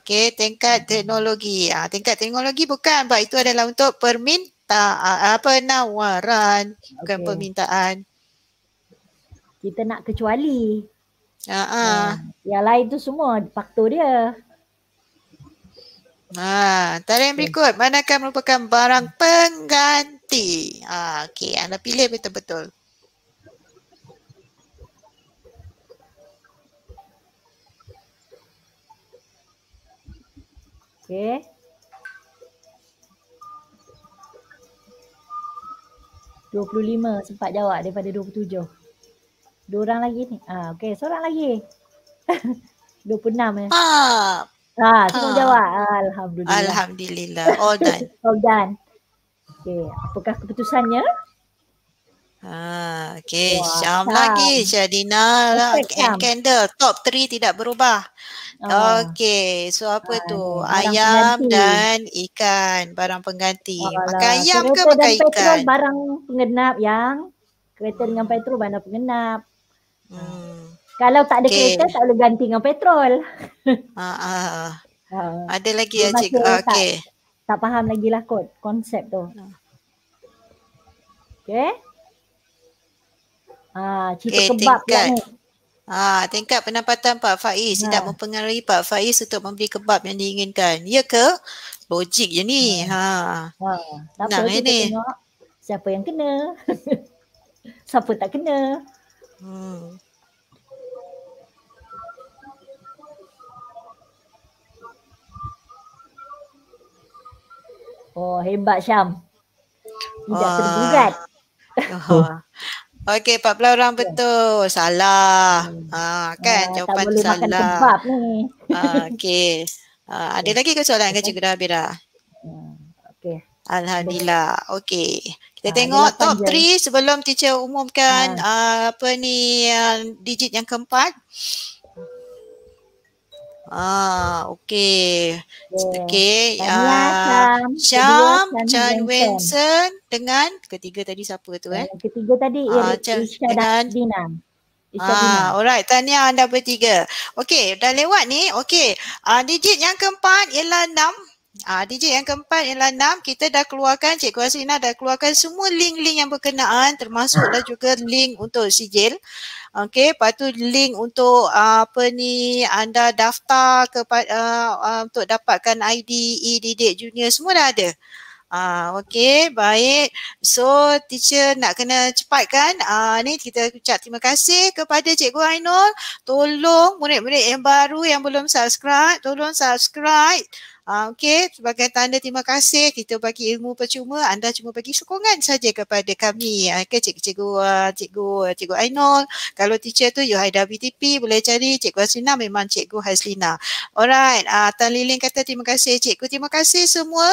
Okay, tingkat teknologi. Uh, tingkat teknologi bukan, Pak. Itu adalah untuk permintaan minta apa nawaran bukan permintaan kita nak kecuali uh-huh. ha yang lain tu semua faktor dia ha tarian okay. berikut manakah merupakan barang pengganti ha okey anda pilih betul-betul okey 25 sempat jawab daripada 27. Dua orang lagi ni. Ah okey, seorang lagi. 26 eh. Ah. Ha, ah, semua ah. jawab. Alhamdulillah. Alhamdulillah. All done. All done. Okey, apakah keputusannya? Ah, okay. Syam lagi, Syadina okay, and Candle. Top 3 tidak berubah. Ah. Okey, so apa uh, tu? Ayam dan ikan barang pengganti. Pakai ayam kereta ke pakai ikan? Kereta petrol barang pengenap yang kereta dengan petrol barang pengenap. Hmm. Kalau tak ada okay. kereta tak boleh ganti dengan petrol. Ah. Uh, uh. Ada lagi ya cik. Okey. Ah, tak, tak faham lagi lah kot konsep tu. Uh. Okey. Ah, uh, cerita kebab ni. Ah, tingkat pendapatan Pak Faiz ha. tidak mempengaruhi Pak Faiz untuk membeli kebab yang diinginkan. Ya ke? Logik je ni. Yeah. Ha. Ha. ha. Nah, ini. Tengok siapa yang kena? siapa tak kena? Hmm. Oh, hebat Syam. Tidak tergugat. Oh. Okey, 14 orang betul. Yeah. Salah. Hmm. Ha, kan uh, jawapan tak boleh salah. Makan kebab ni. Uh, okey. Uh, ah, okay. ada lagi ke soalan ke Cikgu Dabira? Hmm, okey. Alhamdulillah. Okey. Kita tengok ha, top three sebelum teacher umumkan ha. apa ni digit yang keempat. Ah, okey. Yeah. Okay. Ah, Syam, uh, Syam, Chan Wenson dengan ketiga tadi siapa tu eh? Ketiga tadi uh, Isha Chan, dan Dina. Isha ah, alright. Tahniah anda bertiga. Okay, dah lewat ni. Okay. Uh, ah, digit yang keempat ialah enam. Ah, digit yang keempat ialah enam. Kita dah keluarkan, Cikgu Asina dah keluarkan semua link-link yang berkenaan termasuklah juga link untuk sijil. Okey, lepas tu link untuk uh, apa ni anda daftar kepada uh, uh, untuk dapatkan ID E Didik Junior semua dah ada. Ah uh, okey, baik. So teacher nak kena cepat kan? Ah uh, ni kita ucap terima kasih kepada Cikgu Ainul. Tolong murid-murid yang baru yang belum subscribe, tolong subscribe. Ah, okey sebagai tanda terima kasih kita bagi ilmu percuma anda cuma bagi sokongan saja kepada kami uh, ke cik cikgu uh, cikgu uh, cikgu Ainul kalau teacher tu UIWTP boleh cari cikgu Hazlina memang cikgu Hazlina alright uh, Tan Liling kata terima kasih cikgu terima kasih semua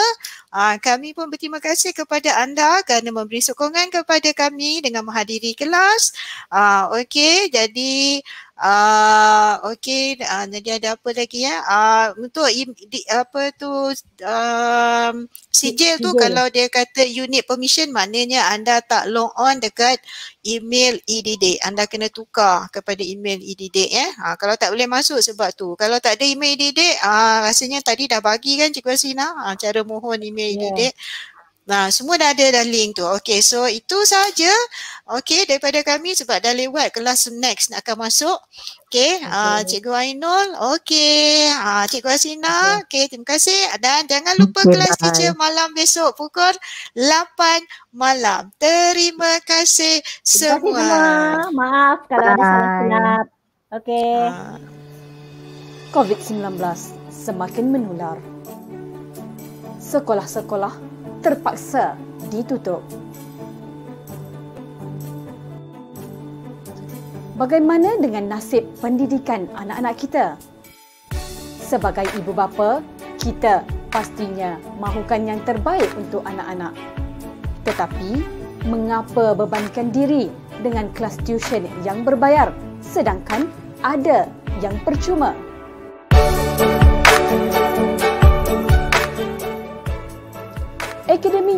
uh, kami pun berterima kasih kepada anda kerana memberi sokongan kepada kami dengan menghadiri kelas uh, okey jadi Ah uh, okey uh, jadi ada apa lagi ya? Ah uh, untuk di, apa tu um sijil tu kalau dia kata unit need permission maknanya anda tak log on dekat email EDD. Anda kena tukar kepada email EDD ya. Uh, kalau tak boleh masuk sebab tu. Kalau tak ada email EDD ah uh, rasanya tadi dah bagi kan Cikgu Sina uh, ah, cara mohon email yeah. EDD. Nah, semua dah ada dah link tu. Okay, so itu sahaja. Okay, daripada kami sebab dah lewat kelas next nak akan masuk. Okay, okay. Uh, ah, Cikgu Ainul. Okay, uh, ah, Cikgu Asina. Okay. okay, terima kasih. Dan jangan lupa okay, kelas bye. teacher malam besok pukul 8 malam. Terima kasih semua. Terima kasih semua. Maaf kalau ada salah silap. Okay. Uh. COVID-19 semakin menular. Sekolah-sekolah terpaksa ditutup. Bagaimana dengan nasib pendidikan anak-anak kita? Sebagai ibu bapa, kita pastinya mahukan yang terbaik untuk anak-anak. Tetapi, mengapa bebankan diri dengan kelas tuition yang berbayar sedangkan ada yang percuma?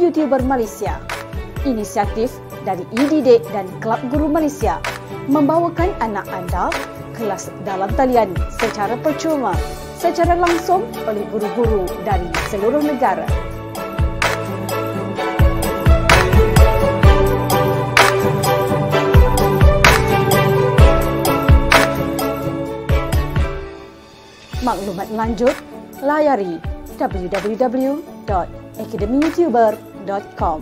YouTuber Malaysia. Inisiatif dari IDD e dan Kelab Guru Malaysia membawakan anak anda kelas dalam talian secara percuma secara langsung oleh guru-guru dari seluruh negara. Maklumat lanjut, layari www.akademiyoutuber.com www.bersuara.com.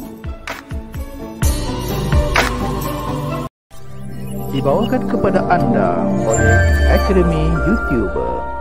Dibawakan kepada anda oleh Akademi YouTuber.